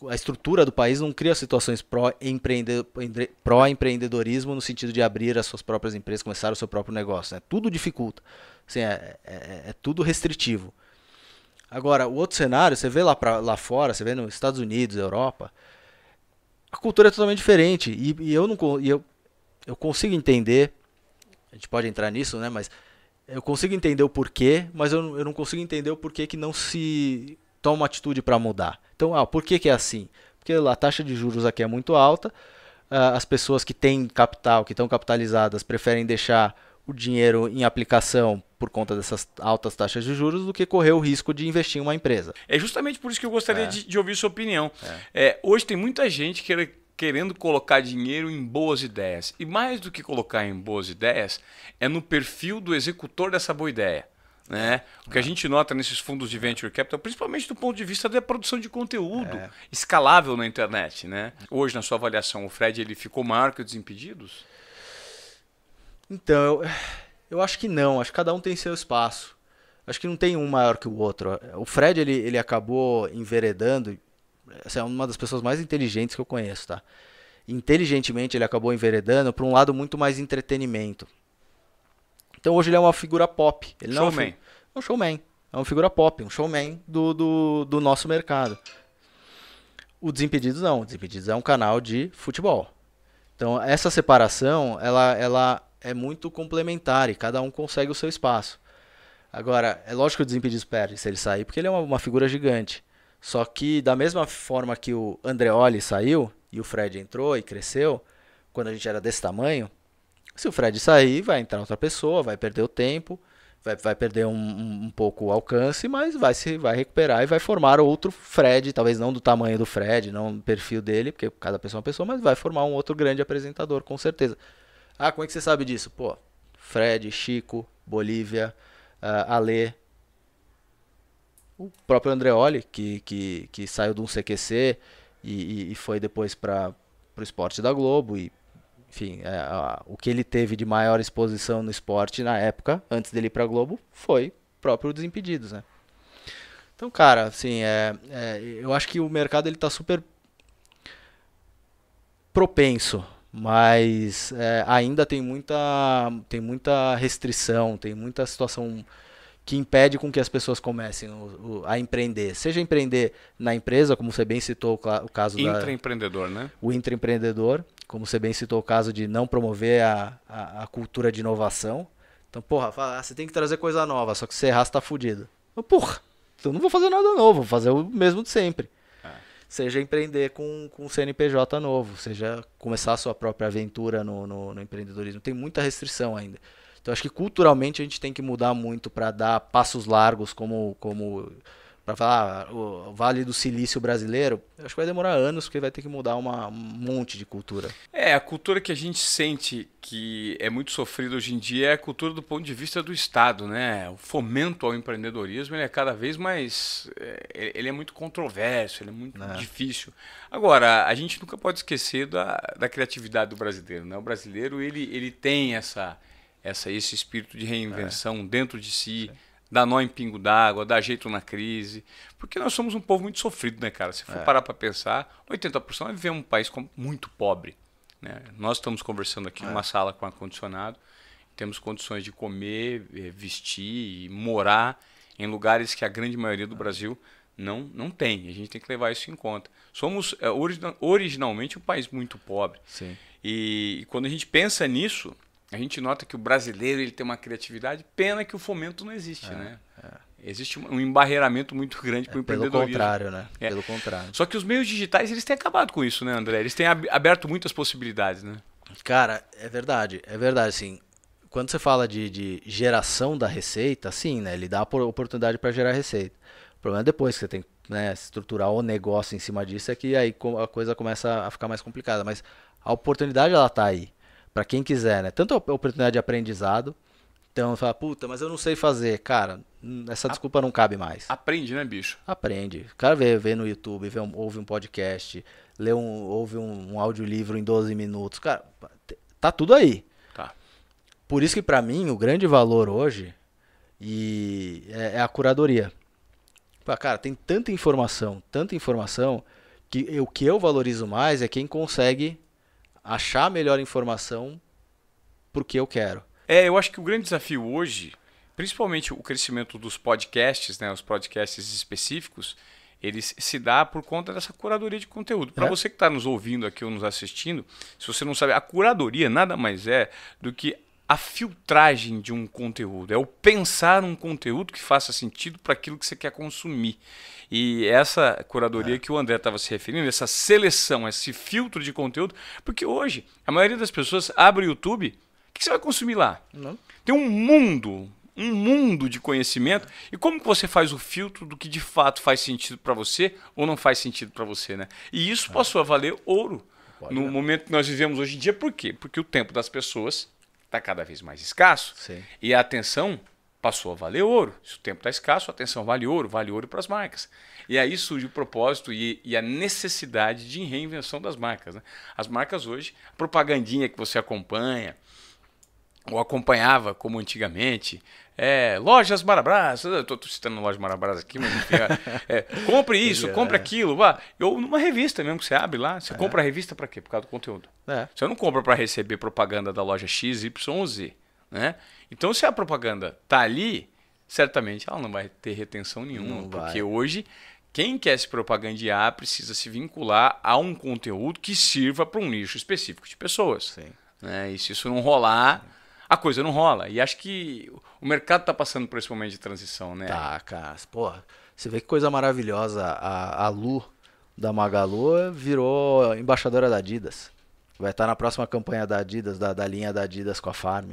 A estrutura do país não cria situações pró-empreendedorismo no sentido de abrir as suas próprias empresas, começar o seu próprio negócio. Né? Tudo dificulta. Assim, é, é, é, é tudo restritivo. Agora, o outro cenário, você vê lá, pra, lá fora, você vê nos Estados Unidos, Europa, a cultura é totalmente diferente. E, e eu não e eu, eu consigo entender, a gente pode entrar nisso, né? Mas eu consigo entender o porquê, mas eu, eu não consigo entender o porquê que não se toma atitude para mudar. Então, ah, por que, que é assim? Porque a taxa de juros aqui é muito alta, ah, as pessoas que têm capital, que estão capitalizadas, preferem deixar o dinheiro em aplicação por conta dessas altas taxas de juros do que correr o risco de investir em uma empresa. É justamente por isso que eu gostaria é. de, de, ouvir sua opinião. É. É, hoje tem muita gente que querendo colocar dinheiro em boas ideias. E mais do que colocar em boas ideias, é no perfil do executor dessa boa ideia. Né? O que a é. gente nota nesses fundos de venture capital, principalmente do ponto de vista da produção de conteúdo é. escalável na internet, né? Hoje, na sua avaliação, o Fred ele ficou maior que os impedidos? Então, eu, eu acho que não. Acho que cada um tem seu espaço. Acho que não tem um maior que o outro. O Fred ele, ele acabou enveredando essa é uma das pessoas mais inteligentes que eu conheço, tá? Inteligentemente ele acabou enveredando para um lado muito mais entretenimento. Então hoje ele é uma figura pop. Ele showman. Não é, um, é um showman. É uma figura pop, um showman do, do, do nosso mercado. O Desimpedidos não. O Desimpedidos é um canal de futebol. Então essa separação, ela, ela é muito complementar e cada um consegue o seu espaço. Agora, é lógico que o Desimpedidos perde se ele sair, porque ele é uma, uma figura gigante. Só que da mesma forma que o Andreoli saiu e o Fred entrou e cresceu, quando a gente era desse tamanho, se o Fred sair, vai entrar outra pessoa, vai perder o tempo, vai, vai perder um, um, um pouco o alcance, mas vai se vai recuperar e vai formar outro Fred, talvez não do tamanho do Fred, não do perfil dele, porque cada pessoa é uma pessoa, mas vai formar um outro grande apresentador, com certeza. Ah, como é que você sabe disso? Pô, Fred, Chico, Bolívia, uh, ah, Ale, o próprio Andreoli, que, que, que saiu de um CQC e, e foi depois para o esporte da Globo e enfim, é, a, o que ele teve de maior exposição no esporte na época, antes dele ir para Globo, foi próprio Desimpedidos, né? Então, cara, assim, é, é, eu acho que o mercado ele tá super propenso, mas é, ainda tem muita, tem muita restrição, tem muita situação que impede com que as pessoas comecem o, o, a empreender. Seja empreender na empresa, como você bem citou o, o caso intraempreendedor, da... Intraempreendedor, né? O intraempreendedor, como você bem citou o caso de não promover a, a, a cultura de inovação. Então, porra, fala, ah, você tem que trazer coisa nova, só que você errar, você tá fudido. Então, porra, eu não vou fazer nada novo, vou fazer o mesmo de sempre. É. Seja empreender com, com CNPJ novo, seja começar a sua própria aventura no, no, no empreendedorismo. Tem muita restrição ainda. Então acho que culturalmente a gente tem que mudar muito para dar passos largos como como para falar ah, o Vale do Silício brasileiro, acho que vai demorar anos porque vai ter que mudar uma, um monte de cultura. É, a cultura que a gente sente que é muito sofrida hoje em dia é a cultura do ponto de vista do Estado, né? O fomento ao empreendedorismo ele é cada vez mais, é, ele é muito controverso, ele é muito é. difícil. Agora, a gente nunca pode esquecer da, da criatividade do brasileiro, né? O brasileiro ele ele tem essa essa esse espírito de reinvenção é. dentro de si, Sim. dar nó em pingo d'água, dar jeito na crise. Porque nós somos um povo muito sofrido, né, cara? Se for é. parar para pensar, 80% é viver um país muito pobre. Né? Nós estamos conversando aqui é. numa sala com ar-condicionado, temos condições de comer, é, vestir e morar em lugares que a grande maioria do é. Brasil não, não tem. A gente tem que levar isso em conta. Somos é, originalmente um país muito pobre. Sim. E, e quando a gente pensa nisso, a gente nota que o brasileiro ele tem uma criatividade, pena que o fomento não existe, é, né? É. Existe um embarreiramento muito grande para o é, empreendedorismo. Pelo contrário, né? É. Pelo contrário. Só que os meios digitais eles têm acabado com isso, né, André? Eles têm aberto muitas possibilidades, né? Cara, é verdade, é verdade, sim. Quando você fala de, de geração da receita, sim, né? Ele dá oportunidade para gerar receita. O problema é depois que você tem que né, estruturar o negócio em cima disso, é que aí a coisa começa a ficar mais complicada. Mas a oportunidade ela está aí para quem quiser, né? Tanto a oportunidade de aprendizado. Então, fala, puta, mas eu não sei fazer. Cara, hum, essa desculpa não cabe mais. Aprende, né, bicho? Aprende. O cara vê, vê no YouTube, vê um, ouve um podcast, lê um, ouve um, um audiolivro em 12 minutos. Cara, tá tudo aí. Tá. Por isso que, para mim, o grande valor hoje e é, é a curadoria. cara, tem tanta informação, tanta informação, que o que eu valorizo mais é quem consegue achar a melhor informação porque eu quero. É, eu acho que o grande desafio hoje, principalmente o crescimento dos podcasts, né, os podcasts específicos, eles se dá por conta dessa curadoria de conteúdo. Para é. você que está nos ouvindo aqui ou nos assistindo, se você não sabe, a curadoria nada mais é do que a filtragem de um conteúdo, é o pensar um conteúdo que faça sentido para aquilo que você quer consumir. E essa curadoria é. que o André estava se referindo, essa seleção, esse filtro de conteúdo, porque hoje a maioria das pessoas abre o YouTube, o que você vai consumir lá? Não. Tem um mundo, um mundo de conhecimento. É. E como que você faz o filtro do que de fato faz sentido para você ou não faz sentido para você, né? E isso é. passou a valer ouro Pode no é. momento que nós vivemos hoje em dia. Por quê? Porque o tempo das pessoas está cada vez mais escasso Sim. e a atenção passou a valer ouro. Se o tempo está escasso, atenção, vale ouro, vale ouro para as marcas. E aí surge o propósito e, e a necessidade de reinvenção das marcas. Né? As marcas hoje, a propagandinha que você acompanha, ou acompanhava como antigamente. É, lojas Marabras, estou citando lojas Marabras aqui, mas enfim, é, é compre isso, compre é. aquilo, vá. ou numa revista mesmo que você abre lá, você é. compra a revista para quê? Por causa do conteúdo. É. Você não compra para receber propaganda da loja X, Y, né? Então, se a propaganda tá ali, certamente ela não vai ter retenção nenhuma, não porque vai. hoje quem quer se propagandear precisa se vincular a um conteúdo que sirva para um nicho específico de pessoas. Né? E se isso não rolar, a coisa não rola. E acho que o mercado está passando por esse momento de transição, né? Tá, cara. Porra, você vê que coisa maravilhosa. A, a Lu da Magalu virou embaixadora da Adidas. Vai estar tá na próxima campanha da Adidas, da, da linha da Adidas com a Farm.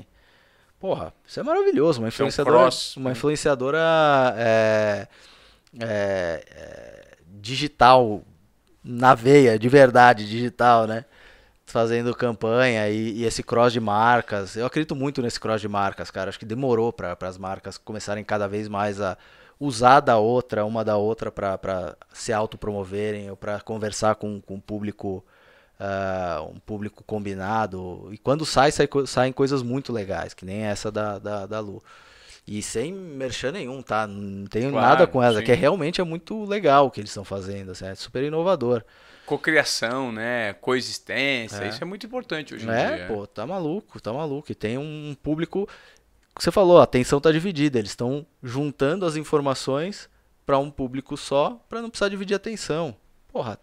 Porra, isso é maravilhoso. Uma é influenciadora, né? uma influenciadora é, é, é, digital, na veia, de verdade, digital, né? Fazendo campanha e, e, esse cross de marcas. Eu acredito muito nesse cross de marcas, cara. Acho que demorou para as marcas começarem cada vez mais a usar da outra, uma da outra, para se autopromoverem ou para conversar com, com o público uh, um público combinado. E quando sai, sai, saem coisas muito legais, que nem essa da, da, da Lu. E sem merchan nenhum, tá? Não tenho claro, nada com ela, é sim. que realmente é muito legal o que eles estão fazendo, assim, é super inovador. Cocriação, né? Coexistência, é. isso é muito importante hoje em é, dia. É, pô, tá maluco, tá maluco. E tem um público. Você falou, a atenção tá dividida, eles estão juntando as informações para um público só, para não precisar dividir a atenção. Porra,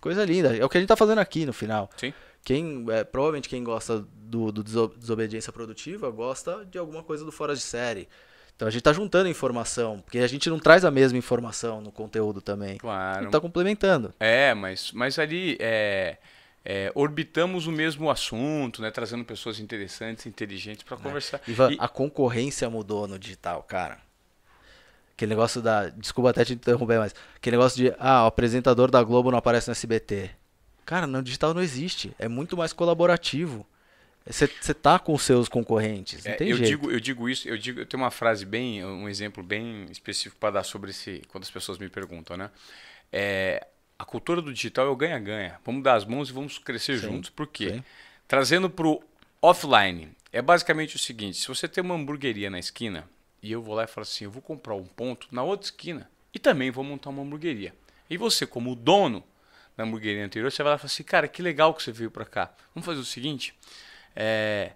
Coisa linda. É o que a gente está fazendo aqui no final. Sim. Quem, é, provavelmente quem gosta do, do desobediência produtiva gosta de alguma coisa do fora de série. Então a gente está juntando informação, porque a gente não traz a mesma informação no conteúdo também. Claro. Está complementando. É, mas, mas ali é, é, orbitamos o mesmo assunto, né? Trazendo pessoas interessantes, inteligentes para é. conversar. É. Ivan, e... a concorrência mudou no digital, cara. Aquele negócio da. Desculpa até te interromper, mas. Aquele negócio de. Ah, o apresentador da Globo não aparece no SBT. Cara, no digital não existe. É muito mais colaborativo. Você tá com os seus concorrentes. É, eu, digo, eu digo isso, eu digo, eu tenho uma frase bem, um exemplo bem específico para dar sobre esse, quando as pessoas me perguntam, né? É, a cultura do digital é o ganha-ganha. Vamos dar as mãos e vamos crescer sim, juntos. Por quê? Sim. Trazendo para o offline, é basicamente o seguinte: se você tem uma hamburgueria na esquina, e eu vou lá e falo assim: eu vou comprar um ponto na outra esquina e também vou montar uma hamburgueria. E você, como dono da hamburgueria anterior, você vai lá e fala assim: cara, que legal que você veio para cá. Vamos fazer o seguinte: é,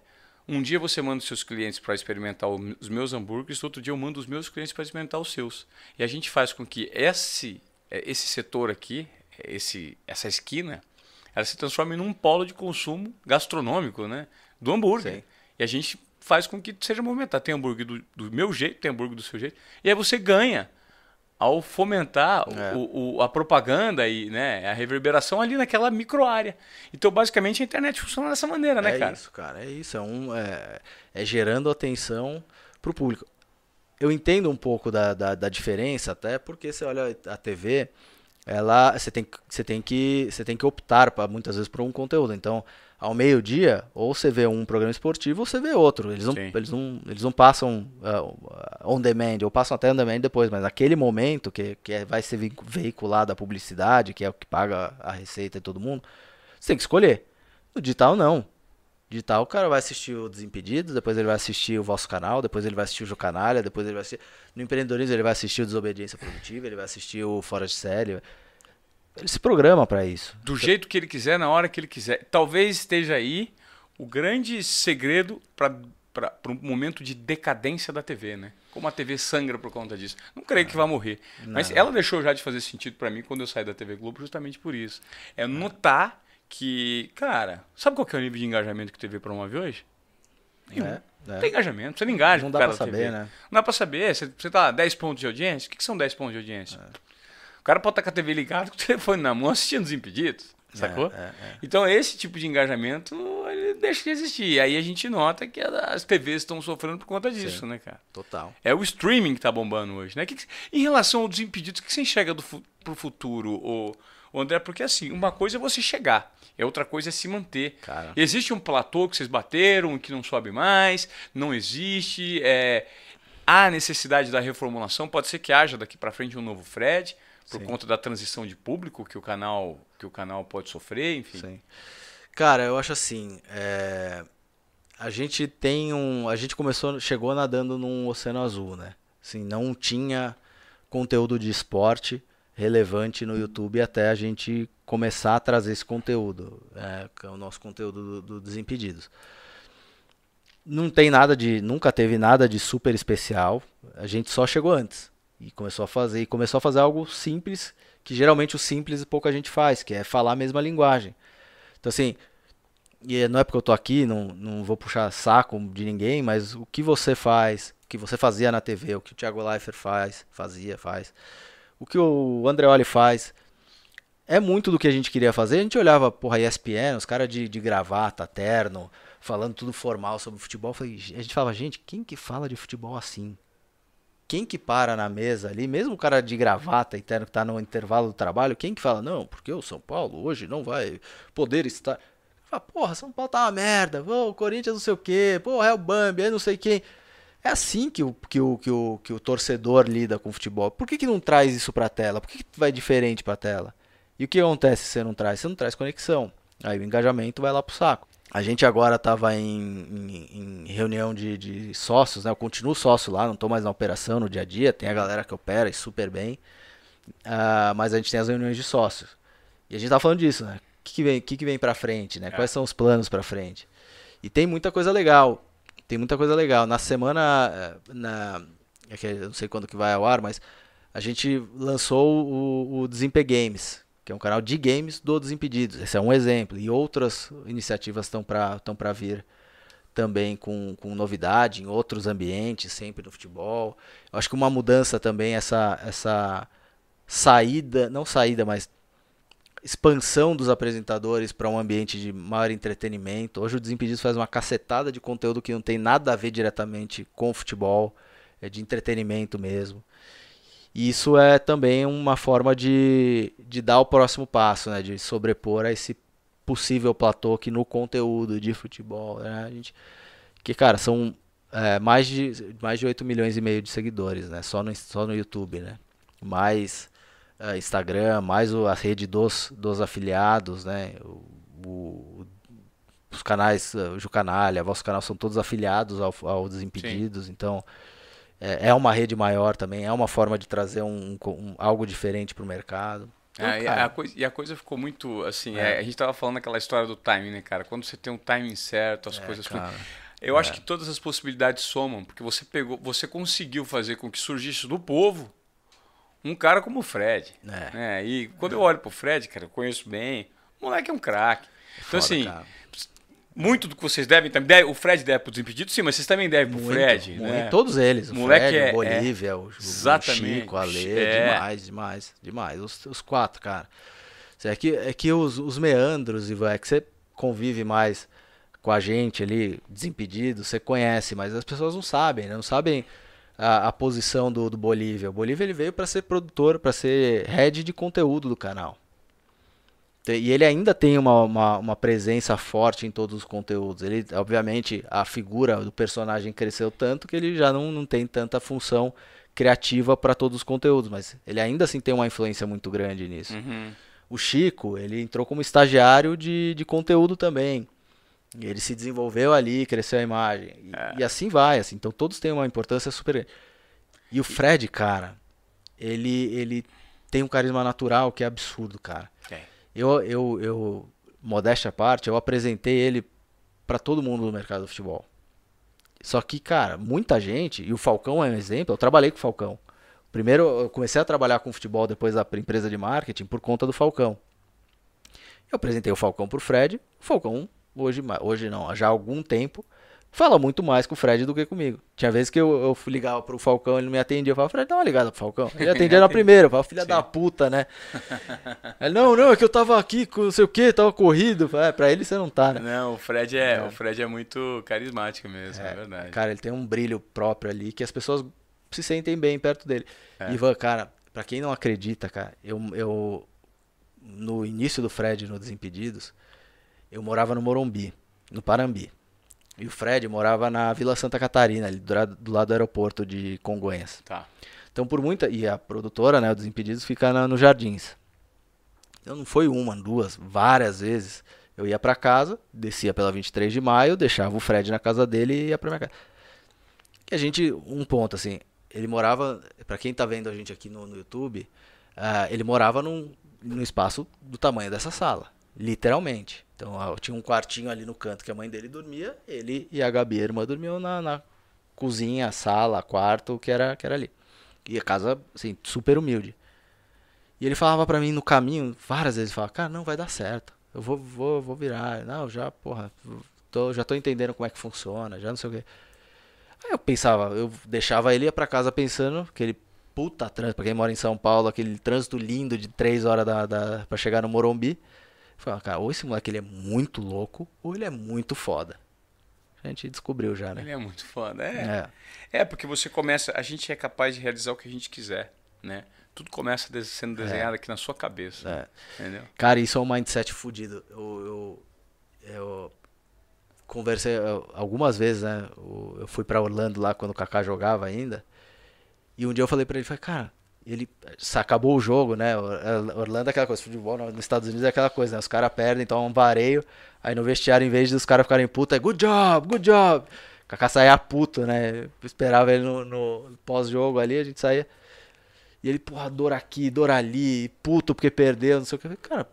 um dia você manda os seus clientes para experimentar os meus hambúrgueres, outro dia eu mando os meus clientes para experimentar os seus. E a gente faz com que esse, eh, esse setor aqui, esse, essa esquina, ela se transforme num polo de consumo gastronômico, né? Do hambúrguer. Sim. E a gente faz com que seja movimentado. Tem hambúrguer do, do meu jeito, tem hambúrguer do seu jeito. E aí você ganha ao fomentar é. o, o, a propaganda e né, a reverberação ali naquela micro área. Então, basicamente, a internet funciona dessa maneira, né, é cara? É isso, cara. É isso. É, um, é, é gerando atenção para o público. Eu entendo um pouco da, da, da, diferença, até porque você olha a TV, ela você tem, você tem que você tem que optar para muitas vezes por um conteúdo. Então, ao meio-dia, ou você vê um programa esportivo ou você vê outro. Eles não, eles não, eles não passam uh, on demand, ou passam até on demand depois, mas naquele momento que, que é, vai ser veiculada a publicidade, que é o que paga a receita de todo mundo, você tem que escolher. No digital, não. Digital, o cara vai assistir o Desimpedidos, depois ele vai assistir o vosso canal, depois ele vai assistir o Jocanalha, depois ele vai assistir. No empreendedorismo, ele vai assistir o Desobediência Produtiva, ele vai assistir o Fora de Série. Ele se programa para isso. Do jeito que ele quiser, na hora que ele quiser. Talvez esteja aí o grande segredo para para um momento de decadência da TV, né? Como a TV sangra por conta disso. Não creio que vai morrer. Não. Mas ela deixou já de fazer sentido para mim quando eu saí da TV Globo justamente por isso. É notar que, cara, sabe qual é o nível de engajamento que a TV promove hoje? Nenhum. É, é. Tem engajamento, você não engaja. Não dá para saber, TV. né? Não dá para saber. Você, você tá 10 pontos de audiência? O que, que são 10 pontos de audiência? É cara pode estar com a TV ligada, com o telefone na mão, assistindo os impedidos. Sacou? É, é, é. Então, esse tipo de engajamento ele deixa de existir. Aí a gente nota que as TVs estão sofrendo por conta disso, Sim, né, cara? Total. É o streaming que está bombando hoje, né? Que, em relação aos desimpedido, o que você enxerga do, pro futuro, o André? Porque assim, uma coisa é você chegar, é outra coisa é se manter. Cara. Existe um platô que vocês bateram, que não sobe mais, não existe. É, há necessidade da reformulação, pode ser que haja daqui para frente um novo Fred por Sim. conta da transição de público que o canal que o canal pode sofrer, enfim. Sim. Cara, eu acho assim, é... a gente tem um, a gente começou, chegou nadando num oceano azul, né? Assim, não tinha conteúdo de esporte relevante no YouTube até a gente começar a trazer esse conteúdo, é, que é o nosso conteúdo do, do Desimpedidos não tem nada de. Nunca teve nada de super especial. A gente só chegou antes. E começou a fazer, e começou a fazer algo simples, que geralmente o simples pouca gente faz, que é falar a mesma linguagem. Então assim, e é, não é porque eu tô aqui, não, não vou puxar saco de ninguém, mas o que você faz, o que você fazia na TV, o que o Thiago Leifert faz, fazia, faz, o que o Andreoli faz, é muito do que a gente queria fazer. A gente olhava, porra, ESPN, os caras de, de gravata, terno, falando tudo formal sobre futebol. a gente falava, gente, quem que fala de futebol assim? quem que para na mesa ali, mesmo o cara de gravata interno que está no intervalo do trabalho, quem que fala, não, porque o São Paulo hoje não vai poder estar. Fala, porra, São Paulo tá uma merda, pô, o Corinthians não sei o quê, porra, é o Bambi, é não sei quem. É assim que o, que o, que o, que o torcedor lida com o futebol. Por que, que não traz isso pra tela? Por que, que vai diferente pra tela? E o que acontece se você não traz? Você não traz conexão. Aí o engajamento vai lá pro saco. A gente agora estava em, em, em, reunião de, de, sócios, né? Eu continuo sócio lá, não estou mais na operação no dia a dia. Tem a galera que opera e super bem. Uh, mas a gente tem as reuniões de sócios. E a gente estava tá falando disso, né? O que, que, vem, que, que vem para frente, né? É. Quais são os planos para frente? E tem muita coisa legal. Tem muita coisa legal. Na semana. Eh, na, é eu não sei quando que vai ao ar, mas a gente lançou o, o Games, que é um canal de games do Desimpedidos. Esse é um exemplo. E outras iniciativas estão para vir também com, com novidade em outros ambientes, sempre no futebol. Eu acho que uma mudança também, essa, essa saída, não saída, mas expansão dos apresentadores para um ambiente de maior entretenimento. Hoje o Desimpedidos faz uma cacetada de conteúdo que não tem nada a ver diretamente com futebol, é de entretenimento mesmo. E isso é também uma forma de, de dar o próximo passo, né? de sobrepor a esse possível platô que no conteúdo de futebol, né? A gente, que, cara, são é, mais, de, mais de 8 milhões e meio de seguidores, né? Só no, só no YouTube, né? Mais é, Instagram, mais o, a rede dos, dos afiliados, né? O, o, os canais, é, o Jucanalha, vosso canal são todos afiliados ao, ao Desimpedidos, Sim. então é, é uma rede maior também, é uma forma de trazer um, um algo diferente para o mercado. Então, é, e, a coisa, e, a coisa, ficou muito assim. É. é a gente estava falando aquela história do timing, né, cara? Quando você tem um timing certo, as é, coisas. Cara. Eu acho é. que todas as possibilidades somam, porque você pegou, você conseguiu fazer com que surgisse do povo um cara como o Fred. Né? E quando eu olho pro Fred, cara, eu conheço bem. O moleque é um craque. Então, assim, cara. Muito do que vocês devem também. Deve, o Fred deve pro Desimpedido, sim, mas vocês também devem pro Fred. Muito, né? Todos eles. O Moleque Fred, é, o Bolívia, é, o, exatamente. o Chico, a Lê. É. Demais, demais, demais. Os, os quatro, cara. É que, é que os, os meandros, Ivan, é que você convive mais com a gente ali, desimpedido, você conhece, mas as pessoas não sabem, né? Não sabem a, a posição do, do Bolívia. O Bolívia ele veio para ser produtor, para ser head de conteúdo do canal. E ele ainda tem uma, uma, uma, presença forte em todos os conteúdos. Ele, obviamente, a figura do personagem cresceu tanto que ele já não, não tem tanta função criativa para todos os conteúdos, mas ele ainda assim tem uma influência muito grande nisso. Uhum. O Chico, ele entrou como estagiário de, de conteúdo também. Ele se desenvolveu ali, cresceu a imagem. E, é. e assim vai, assim. Então todos têm uma importância super grande. E o Fred, cara, ele, ele tem um carisma natural que é absurdo, cara. É. Eu, eu, eu modéstia à parte, eu apresentei ele para todo mundo do mercado do futebol. Só que, cara, muita gente, e o Falcão é um exemplo, eu trabalhei com o Falcão. Primeiro, eu comecei a trabalhar com futebol depois da empresa de marketing por conta do Falcão. Eu apresentei o Falcão pro Fred, o Falcão, hoje, hoje não, já há algum tempo, fala muito mais com o Fred do que comigo. Tinha vezes que eu, eu fui ligar pro Falcão, ele não me atendia. Eu falava, Fred, dá uma ligada pro Falcão. Ele atendia na primeira, eu falava, filha Sim. da puta, né? Ele, não, não, é que eu tava aqui com não sei o que, tava corrido. É, pra ele você não tá, né? Não, o Fred é, é. o Fred é muito carismático mesmo, é, é, verdade. Cara, ele tem um brilho próprio ali que as pessoas se sentem bem perto dele. É. Ivan, cara, pra quem não acredita, cara, eu, eu no início do Fred no Desimpedidos, eu morava no Morumbi, no Parambi. E o Fred morava na Vila Santa Catarina, ali do, lado do aeroporto de Congonhas. Tá. Então, por muita. E a produtora, né, o Desimpedidos, fica na, nos jardins. Então, não foi uma, duas, várias vezes. Eu ia para casa, descia pela 23 de maio, deixava o Fred na casa dele e ia pra minha casa. Que a gente. Um ponto, assim. Ele morava. para quem tá vendo a gente aqui no, no YouTube, uh, ele morava num, num espaço do tamanho dessa sala. Literalmente. Então ah, eu tinha um quartinho ali no canto que a mãe dele dormia, ele e a Gabi, a irmã, dormiam na, na cozinha, sala, quarto, que era, que era ali. E a casa, assim, super humilde. E ele falava para mim no caminho, várias vezes, falava, cara, não vai dar certo. Eu vou, vou, vou virar. Não, já, porra, tô, já tô entendendo como é que funciona, já não sei o quê. Aí eu pensava, eu deixava ele ir pra casa pensando que ele, puta trânsito, pra quem mora em São Paulo, aquele trânsito lindo de três horas da, da, pra chegar no Morumbi. Falei, cara, ou esse moleque ele é muito louco, ou ele é muito foda. A gente descobriu já, né? Ele é muito foda, é. É, é porque você começa, a gente é capaz de realizar o que a gente quiser, né? Tudo começa sendo desenhado é. aqui na sua cabeça. É. Entendeu? Cara, isso é um mindset fudido. Eu, eu, eu conversei algumas vezes, né? Eu fui para Orlando lá quando o Kaká jogava ainda. E um dia eu falei para ele, falei, cara, ele acabou o jogo, né? É, Orlando é aquela coisa, futebol nos Estados Unidos é aquela coisa, né? Os caras perdem, então um vareio, aí no vestiário, em vez dos caras ficarem putos, é good job, good job. Kaká saía puto, né? Esperava ele no, no pós-jogo ali, a gente saía. E ele, porra, dor aqui, dor ali, puto porque perdeu, não sei o que. Cara,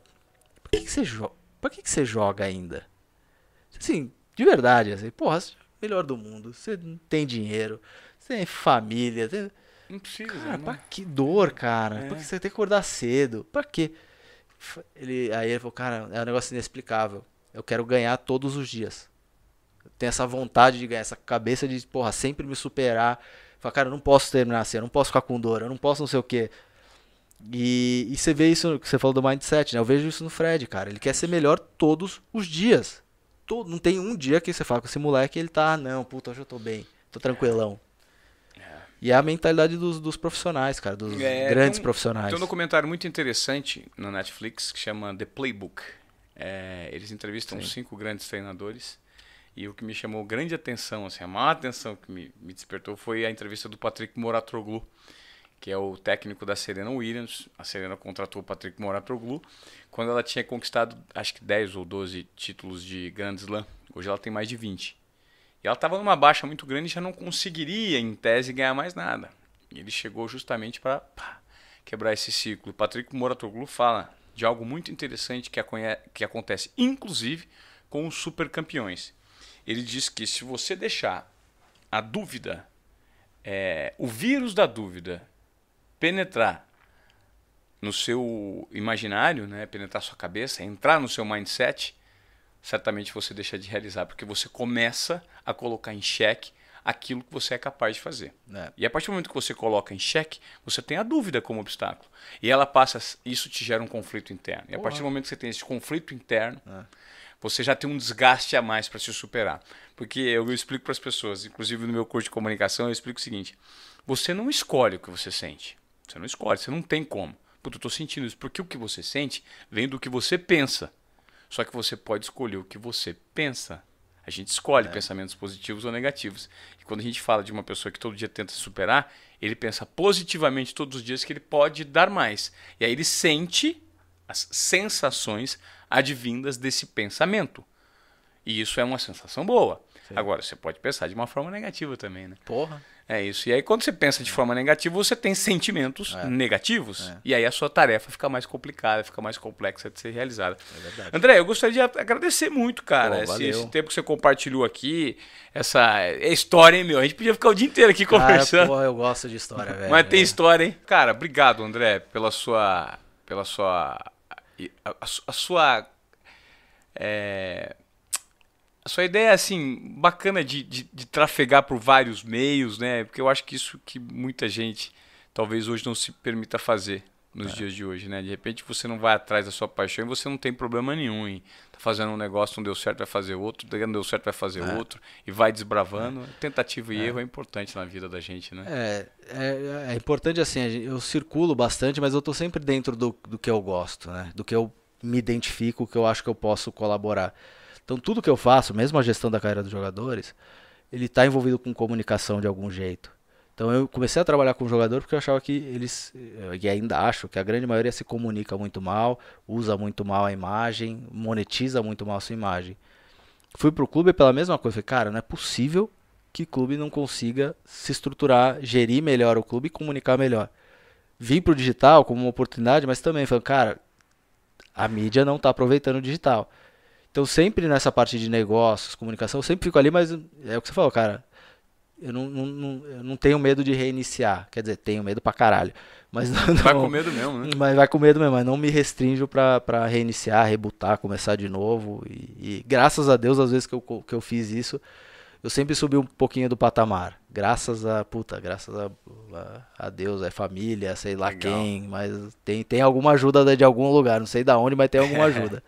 por que, que você joga? Por que, que você joga ainda? Assim, de verdade, assim, porra, é melhor do mundo. Você não tem dinheiro, você tem família, Você... Não precisa. Cara, não. pra é. que dor, cara? É. que você tem que acordar cedo? Pra quê? Ele, aí ele falou, cara, é um negócio inexplicável. Eu quero ganhar todos os dias. Eu tenho essa vontade de ganhar, essa cabeça de, porra, sempre me superar. Falei, cara, eu não posso terminar assim, eu não posso ficar com dor, eu não posso não sei o quê. E, e você vê isso que você falou do mindset, né? Eu vejo isso no Fred, cara. Ele quer ser melhor todos os dias. Todo, não tem um dia que você fala com esse moleque ele tá, não, puta, hoje eu tô bem, tô tranquilão. E é a mentalidade dos, dos profissionais, cara, dos é, grandes tem, profissionais. Tem um documentário muito interessante na Netflix que chama The Playbook. É, eles entrevistam Sim. cinco grandes treinadores. E o que me chamou grande atenção, assim, a maior atenção que me, me despertou foi a entrevista do Patrick Moratroglu, que é o técnico da Serena Williams. A Serena contratou o Patrick Moratroglu quando ela tinha conquistado, acho que 10 ou 12 títulos de Grand Slam. Hoje ela tem mais de 20. E ela estava numa baixa muito grande e já não conseguiria, em tese, ganhar mais nada. E ele chegou justamente para quebrar esse ciclo. Patrick Mouratoglou fala de algo muito interessante que, que acontece, inclusive, com os supercampeões. Ele diz que se você deixar a dúvida, é, o vírus da dúvida, penetrar no seu imaginário, né, penetrar sua cabeça, entrar no seu mindset, certamente você deixa de realizar, porque você começa a colocar em xeque aquilo que você é capaz de fazer. É. E a partir do momento que você coloca em xeque, você tem a dúvida como obstáculo. E ela passa, isso te gera um conflito interno. E a partir do momento que você tem esse conflito interno, é. você já tem um desgaste a mais para se superar. Porque eu, eu explico para as pessoas, inclusive no meu curso de comunicação, eu explico o seguinte: você não escolhe o que você sente. Você não escolhe, você não tem como. Puta, eu tô sentindo isso, porque o que você sente vem do que você pensa. Só que você pode escolher o que você pensa. A gente escolhe é. pensamentos positivos ou negativos. E quando a gente fala de uma pessoa que todo dia tenta se superar, ele pensa positivamente todos os dias que ele pode dar mais. E aí ele sente as sensações advindas desse pensamento. E isso é uma sensação boa. Sim. É. Agora, você pode pensar de uma forma negativa também, né? Porra. É isso. E aí, quando você pensa de é. forma negativa, você tem sentimentos é. negativos. É. E aí a sua tarefa fica mais complicada, fica mais complexa de ser realizada. É André, eu gostaria de agradecer muito, cara, Pô, esse, esse, tempo que você compartilhou aqui. Essa é história, hein, meu? A gente podia ficar o dia inteiro aqui cara, conversando. Porra, eu gosto de história, velho. Mas tem história, hein? Cara, obrigado, André, pela sua. pela sua. a, a, a sua. É, a sua ideia é assim, bacana de, de, de, trafegar por vários meios, né? Porque eu acho que isso que muita gente talvez hoje não se permita fazer nos é. dias de hoje, né? De repente você não vai atrás da sua paixão e você não tem problema nenhum em tá fazendo um negócio, não deu certo, vai fazer outro, não deu certo, vai fazer é. outro, e vai desbravando. É. Tentativa e é. erro é importante na vida da gente, né? É, é, é importante assim, eu circulo bastante, mas eu tô sempre dentro do, do que eu gosto, né? Do que eu me identifico, que eu acho que eu posso colaborar. Então tudo que eu faço, mesmo a gestão da carreira dos jogadores, ele está envolvido com comunicação de algum jeito. Então eu comecei a trabalhar com o jogador porque eu achava que eles, eh, e ainda acho, que a grande maioria se comunica muito mal, usa muito mal a imagem, monetiza muito mal a sua imagem. Fui para o clube pela mesma coisa, falei, cara, não é possível que o clube não consiga se estruturar, gerir melhor o clube e comunicar melhor. Vim para o digital como uma oportunidade, mas também falei, cara, a mídia não está aproveitando o digital. Então sempre nessa parte de negócios, comunicação, eu sempre fico ali, mas é o que você falou, cara. Eu não, não, não, eu não tenho medo de reiniciar. Quer dizer, tenho medo pra caralho. Mas uhum. não, vai com medo mesmo, né? Mas vai com medo mesmo, mas não me restringo pra, pra reiniciar, rebutar, começar de novo. E, e graças a Deus, às vezes que eu, que eu fiz isso, eu sempre subi um pouquinho do patamar. Graças a puta, graças a, a, a Deus, é família, sei lá Legal. quem, mas tem, tem alguma ajuda de algum lugar, não sei da onde, mas tem alguma ajuda.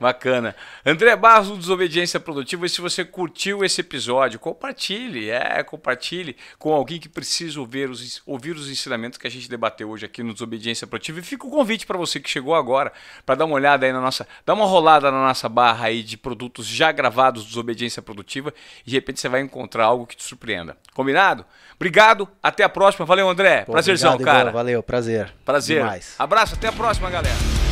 Bacana. André Barros, do Desobediência Produtiva, e se você curtiu esse episódio, compartilhe, é, compartilhe com alguém que precisa ouvir os, ouvir os ensinamentos que a gente debateu hoje aqui no Desobediência Produtiva. E fica o convite para você que chegou agora, para dar uma olhada aí na nossa, dar uma rolada na nossa barra aí de produtos já gravados do Desobediência Produtiva, e de repente você vai encontrar algo que te surpreenda. Combinado? Obrigado, até a próxima. Valeu, André. Pô, Prazerzão, obrigado, cara. Igor, valeu, prazer. Prazer. Demais. Abraço, até a próxima, galera.